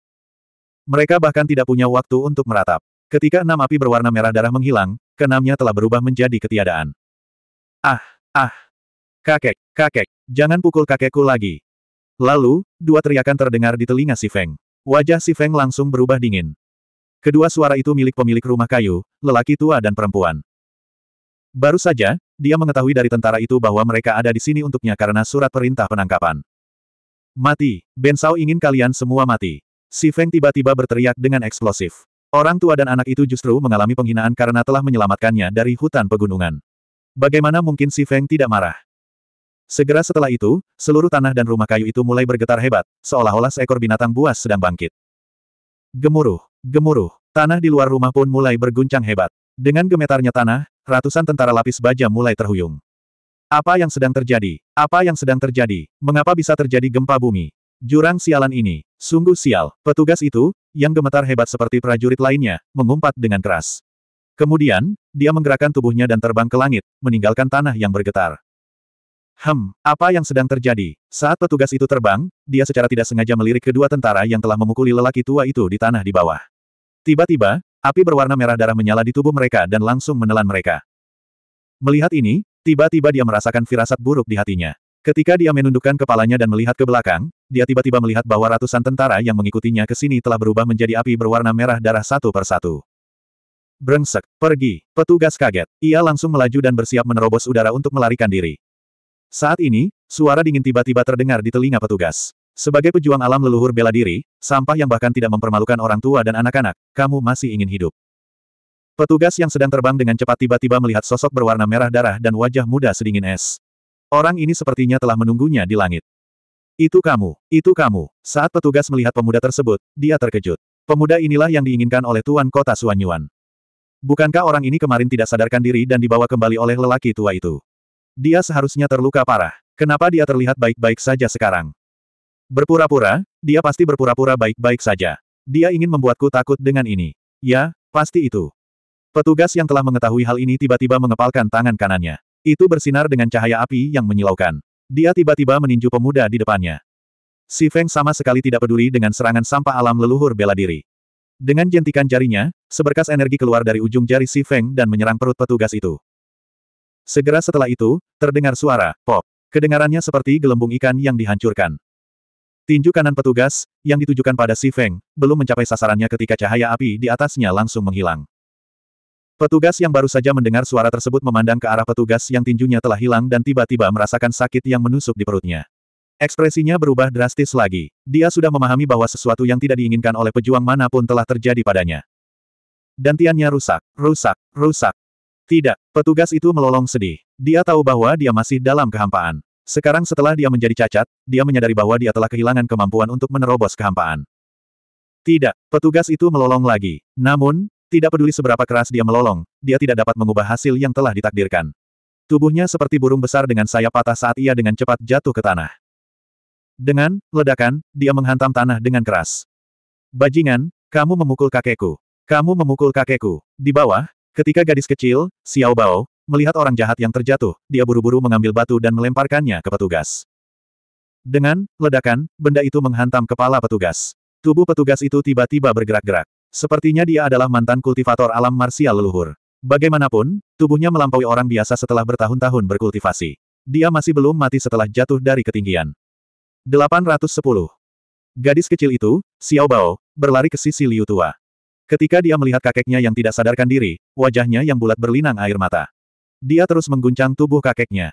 S1: Mereka bahkan tidak punya waktu untuk meratap. Ketika enam api berwarna merah darah menghilang, keenamnya telah berubah menjadi ketiadaan. Ah, ah. Kakek, kakek, jangan pukul kakekku lagi. Lalu, dua teriakan terdengar di telinga Si Feng. Wajah Si Feng langsung berubah dingin. Kedua suara itu milik pemilik rumah kayu, lelaki tua dan perempuan. Baru saja, dia mengetahui dari tentara itu bahwa mereka ada di sini untuknya karena surat perintah penangkapan. Mati, Ben Bensao ingin kalian semua mati. Si Feng tiba-tiba berteriak dengan eksplosif. Orang tua dan anak itu justru mengalami penghinaan karena telah menyelamatkannya dari hutan pegunungan. Bagaimana mungkin si Feng tidak marah? Segera setelah itu, seluruh tanah dan rumah kayu itu mulai bergetar hebat, seolah-olah seekor binatang buas sedang bangkit. Gemuruh. Gemuruh, tanah di luar rumah pun mulai berguncang hebat. Dengan gemetarnya tanah, ratusan tentara lapis baja mulai terhuyung. Apa yang sedang terjadi? Apa yang sedang terjadi? Mengapa bisa terjadi gempa bumi? Jurang sialan ini, sungguh sial. Petugas itu, yang gemetar hebat seperti prajurit lainnya, mengumpat dengan keras. Kemudian, dia menggerakkan tubuhnya dan terbang ke langit, meninggalkan tanah yang bergetar. Hem, apa yang sedang terjadi? Saat petugas itu terbang, dia secara tidak sengaja melirik kedua tentara yang telah memukuli lelaki tua itu di tanah di bawah. Tiba-tiba, api berwarna merah darah menyala di tubuh mereka dan langsung menelan mereka. Melihat ini, tiba-tiba dia merasakan firasat buruk di hatinya. Ketika dia menundukkan kepalanya dan melihat ke belakang, dia tiba-tiba melihat bahwa ratusan tentara yang mengikutinya ke sini telah berubah menjadi api berwarna merah darah satu persatu. Brengsek, pergi, petugas kaget. Ia langsung melaju dan bersiap menerobos udara untuk melarikan diri. Saat ini, suara dingin tiba-tiba terdengar di telinga petugas. Sebagai pejuang alam leluhur bela diri, sampah yang bahkan tidak mempermalukan orang tua dan anak-anak, kamu masih ingin hidup. Petugas yang sedang terbang dengan cepat tiba-tiba melihat sosok berwarna merah darah dan wajah muda sedingin es. Orang ini sepertinya telah menunggunya di langit. Itu kamu, itu kamu. Saat petugas melihat pemuda tersebut, dia terkejut. Pemuda inilah yang diinginkan oleh Tuan Kota Suanyuan. Bukankah orang ini kemarin tidak sadarkan diri dan dibawa kembali oleh lelaki tua itu? Dia seharusnya terluka parah. Kenapa dia terlihat baik-baik saja sekarang? Berpura-pura, dia pasti berpura-pura baik-baik saja. Dia ingin membuatku takut dengan ini. Ya, pasti itu. Petugas yang telah mengetahui hal ini tiba-tiba mengepalkan tangan kanannya. Itu bersinar dengan cahaya api yang menyilaukan. Dia tiba-tiba meninju pemuda di depannya. Si Feng sama sekali tidak peduli dengan serangan sampah alam leluhur bela diri. Dengan jentikan jarinya, seberkas energi keluar dari ujung jari Si Feng dan menyerang perut petugas itu. Segera setelah itu, terdengar suara, pop. Kedengarannya seperti gelembung ikan yang dihancurkan. Tinju kanan petugas, yang ditujukan pada Si Feng, belum mencapai sasarannya ketika cahaya api di atasnya langsung menghilang. Petugas yang baru saja mendengar suara tersebut memandang ke arah petugas yang tinjunya telah hilang dan tiba-tiba merasakan sakit yang menusuk di perutnya. Ekspresinya berubah drastis lagi. Dia sudah memahami bahwa sesuatu yang tidak diinginkan oleh pejuang manapun telah terjadi padanya. Dantiannya rusak, rusak, rusak. Tidak, petugas itu melolong sedih. Dia tahu bahwa dia masih dalam kehampaan. Sekarang setelah dia menjadi cacat, dia menyadari bahwa dia telah kehilangan kemampuan untuk menerobos kehampaan. Tidak, petugas itu melolong lagi. Namun, tidak peduli seberapa keras dia melolong, dia tidak dapat mengubah hasil yang telah ditakdirkan. Tubuhnya seperti burung besar dengan sayap patah saat ia dengan cepat jatuh ke tanah. Dengan ledakan, dia menghantam tanah dengan keras. Bajingan, kamu memukul kakekku. Kamu memukul kakekku. Di bawah, ketika gadis kecil, Xiao Bao, Melihat orang jahat yang terjatuh, dia buru-buru mengambil batu dan melemparkannya ke petugas. Dengan ledakan, benda itu menghantam kepala petugas. Tubuh petugas itu tiba-tiba bergerak-gerak. Sepertinya dia adalah mantan kultivator alam marsial leluhur. Bagaimanapun, tubuhnya melampaui orang biasa setelah bertahun-tahun berkultivasi. Dia masih belum mati setelah jatuh dari ketinggian. 810. Gadis kecil itu, Xiao Bao, berlari ke sisi Liu Tua. Ketika dia melihat kakeknya yang tidak sadarkan diri, wajahnya yang bulat berlinang air mata. Dia terus mengguncang tubuh kakeknya.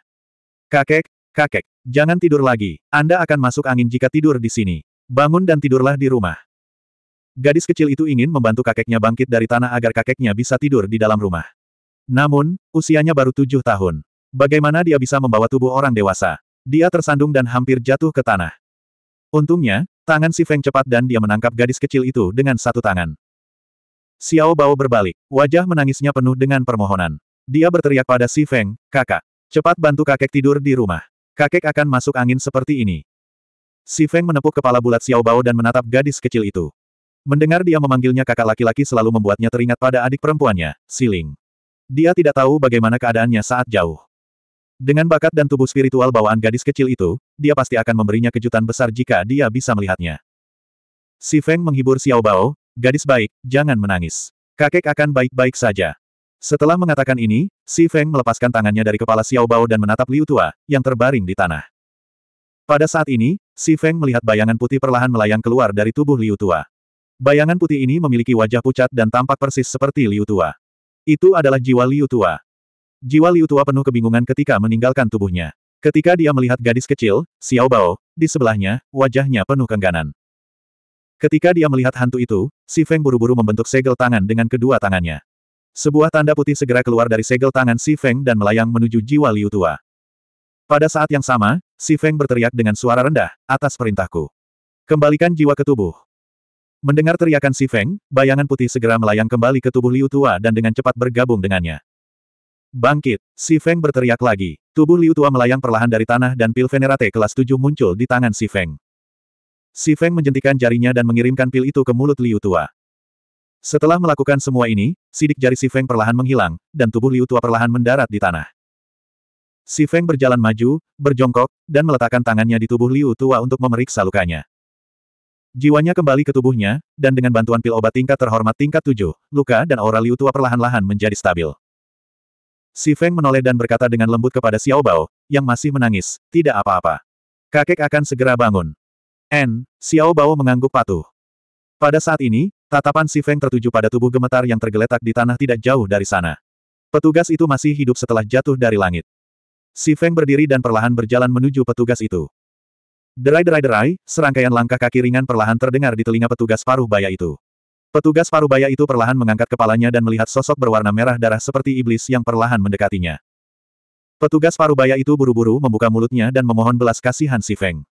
S1: Kakek, kakek, jangan tidur lagi. Anda akan masuk angin jika tidur di sini. Bangun dan tidurlah di rumah. Gadis kecil itu ingin membantu kakeknya bangkit dari tanah agar kakeknya bisa tidur di dalam rumah. Namun, usianya baru tujuh tahun. Bagaimana dia bisa membawa tubuh orang dewasa? Dia tersandung dan hampir jatuh ke tanah. Untungnya, tangan si Feng cepat dan dia menangkap gadis kecil itu dengan satu tangan. Xiao Bao berbalik, wajah menangisnya penuh dengan permohonan. Dia berteriak pada Si Feng, kakak. Cepat bantu kakek tidur di rumah. Kakek akan masuk angin seperti ini. Si Feng menepuk kepala bulat Xiao Bao dan menatap gadis kecil itu. Mendengar dia memanggilnya kakak laki-laki selalu membuatnya teringat pada adik perempuannya, Si Ling. Dia tidak tahu bagaimana keadaannya saat jauh. Dengan bakat dan tubuh spiritual bawaan gadis kecil itu, dia pasti akan memberinya kejutan besar jika dia bisa melihatnya. Si Feng menghibur Xiao Bao, gadis baik, jangan menangis. Kakek akan baik-baik saja. Setelah mengatakan ini, Si Feng melepaskan tangannya dari kepala Xiao Bao dan menatap Liu Tua, yang terbaring di tanah. Pada saat ini, Si Feng melihat bayangan putih perlahan melayang keluar dari tubuh Liu Tua. Bayangan putih ini memiliki wajah pucat dan tampak persis seperti Liu Tua. Itu adalah jiwa Liu Tua. Jiwa Liu Tua penuh kebingungan ketika meninggalkan tubuhnya. Ketika dia melihat gadis kecil, Xiao Bao, di sebelahnya, wajahnya penuh kengganan. Ketika dia melihat hantu itu, Si Feng buru-buru membentuk segel tangan dengan kedua tangannya. Sebuah tanda putih segera keluar dari segel tangan Si Feng dan melayang menuju jiwa Liu Tua. Pada saat yang sama, Si Feng berteriak dengan suara rendah, atas perintahku. Kembalikan jiwa ke tubuh. Mendengar teriakan Si Feng, bayangan putih segera melayang kembali ke tubuh Liu Tua dan dengan cepat bergabung dengannya. Bangkit, Si Feng berteriak lagi. Tubuh Liu Tua melayang perlahan dari tanah dan pil venerate kelas 7 muncul di tangan Si Feng. Si Feng menjentikan jarinya dan mengirimkan pil itu ke mulut Liu Tua. Setelah melakukan semua ini, sidik jari Si Feng perlahan menghilang, dan tubuh Liu Tua perlahan mendarat di tanah. Si Feng berjalan maju, berjongkok, dan meletakkan tangannya di tubuh Liu Tua untuk memeriksa lukanya. Jiwanya kembali ke tubuhnya, dan dengan bantuan pil obat tingkat terhormat tingkat 7, luka dan aura Liu Tua perlahan-lahan menjadi stabil. Si Feng menoleh dan berkata dengan lembut kepada Xiao Bao, yang masih menangis, tidak apa-apa. Kakek akan segera bangun. N. Xiao Bao mengangguk patuh. Pada saat ini, Tatapan Si Feng tertuju pada tubuh gemetar yang tergeletak di tanah tidak jauh dari sana. Petugas itu masih hidup setelah jatuh dari langit. Si Feng berdiri dan perlahan berjalan menuju petugas itu. Derai-derai-derai, serangkaian langkah kaki ringan perlahan terdengar di telinga petugas paruh baya itu. Petugas paruh baya itu perlahan mengangkat kepalanya dan melihat sosok berwarna merah darah seperti iblis yang perlahan mendekatinya. Petugas paruh baya itu buru-buru membuka mulutnya dan memohon belas kasihan si Feng.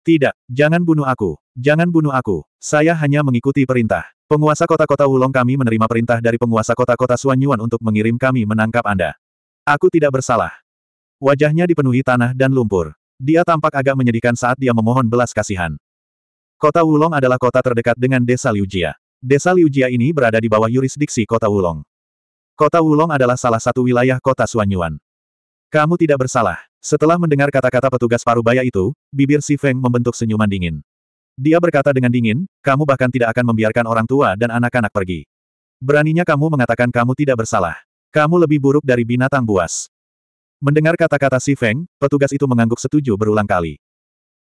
S1: Tidak, jangan bunuh aku. Jangan bunuh aku. Saya hanya mengikuti perintah. Penguasa kota-kota Wulong kami menerima perintah dari penguasa kota-kota Suanyuan untuk mengirim kami menangkap Anda. Aku tidak bersalah. Wajahnya dipenuhi tanah dan lumpur. Dia tampak agak menyedihkan saat dia memohon belas kasihan. Kota Wulong adalah kota terdekat dengan desa Liujia. Desa Liujia ini berada di bawah yurisdiksi kota Wulong. Kota Wulong adalah salah satu wilayah kota Suanyuan. Kamu tidak bersalah. Setelah mendengar kata-kata petugas parubaya itu, bibir Si Feng membentuk senyuman dingin. Dia berkata dengan dingin, kamu bahkan tidak akan membiarkan orang tua dan anak-anak pergi. Beraninya kamu mengatakan kamu tidak bersalah. Kamu lebih buruk dari binatang buas. Mendengar kata-kata si Feng, petugas itu mengangguk setuju berulang kali.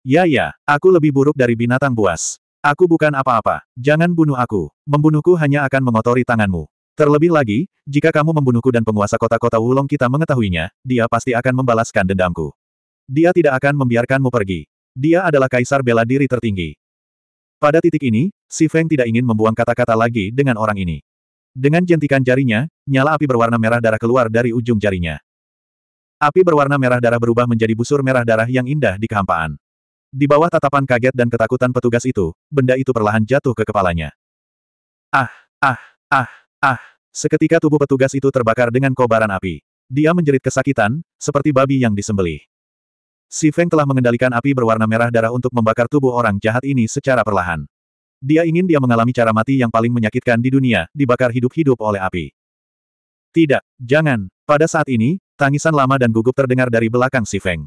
S1: Ya ya, aku lebih buruk dari binatang buas. Aku bukan apa-apa. Jangan bunuh aku. Membunuhku hanya akan mengotori tanganmu. Terlebih lagi, jika kamu membunuhku dan penguasa kota-kota Wulong kita mengetahuinya, dia pasti akan membalaskan dendamku. Dia tidak akan membiarkanmu pergi. Dia adalah kaisar bela diri tertinggi. Pada titik ini, Si Feng tidak ingin membuang kata-kata lagi dengan orang ini. Dengan jentikan jarinya, nyala api berwarna merah darah keluar dari ujung jarinya. Api berwarna merah darah berubah menjadi busur merah darah yang indah di kehampaan. Di bawah tatapan kaget dan ketakutan petugas itu, benda itu perlahan jatuh ke kepalanya. Ah, ah, ah, ah. Seketika tubuh petugas itu terbakar dengan kobaran api. Dia menjerit kesakitan, seperti babi yang disembelih. Si Feng telah mengendalikan api berwarna merah darah untuk membakar tubuh orang jahat ini secara perlahan. Dia ingin dia mengalami cara mati yang paling menyakitkan di dunia, dibakar hidup-hidup oleh api. Tidak, jangan. Pada saat ini, tangisan lama dan gugup terdengar dari belakang Si Feng.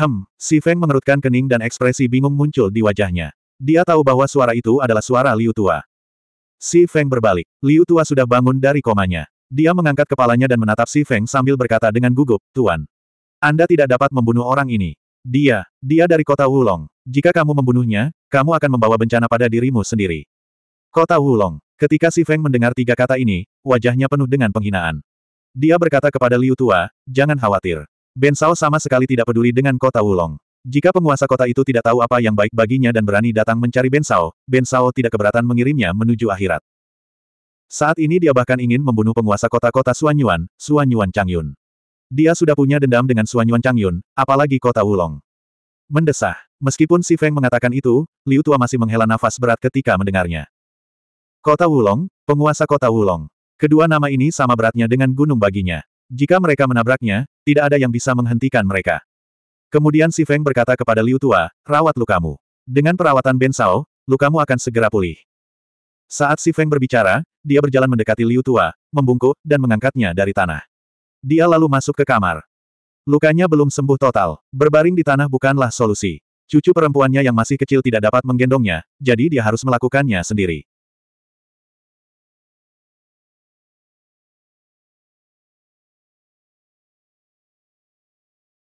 S1: Hem, Si Feng mengerutkan kening dan ekspresi bingung muncul di wajahnya. Dia tahu bahwa suara itu adalah suara Liu Tua. Si Feng berbalik. Liu Tua sudah bangun dari komanya. Dia mengangkat kepalanya dan menatap Si Feng sambil berkata dengan gugup, Tuan. Anda tidak dapat membunuh orang ini. Dia, dia dari kota Wulong. Jika kamu membunuhnya, kamu akan membawa bencana pada dirimu sendiri. Kota Wulong. Ketika Si Feng mendengar tiga kata ini, wajahnya penuh dengan penghinaan. Dia berkata kepada Liu Tua, jangan khawatir. Ben Sao sama sekali tidak peduli dengan kota Wulong. Jika penguasa kota itu tidak tahu apa yang baik baginya dan berani datang mencari Ben Sao, Ben Sao tidak keberatan mengirimnya menuju akhirat. Saat ini dia bahkan ingin membunuh penguasa kota-kota Suanyuan, Suanyuan Changyun. Dia sudah punya dendam dengan Suanyuan Changyun, apalagi kota Wulong. Mendesah. Meskipun Si Feng mengatakan itu, Liu Tua masih menghela nafas berat ketika mendengarnya. Kota Wulong, penguasa kota Wulong. Kedua nama ini sama beratnya dengan gunung baginya. Jika mereka menabraknya, tidak ada yang bisa menghentikan mereka. Kemudian Si Feng berkata kepada Liu Tua, rawat lukamu. Dengan perawatan Ben Sao, lukamu akan segera pulih. Saat Si Feng berbicara, dia berjalan mendekati Liu Tua, membungkuk, dan mengangkatnya dari tanah. Dia lalu masuk ke kamar. Lukanya belum sembuh total, berbaring di tanah bukanlah solusi. Cucu perempuannya yang masih kecil tidak dapat menggendongnya, jadi dia harus melakukannya sendiri.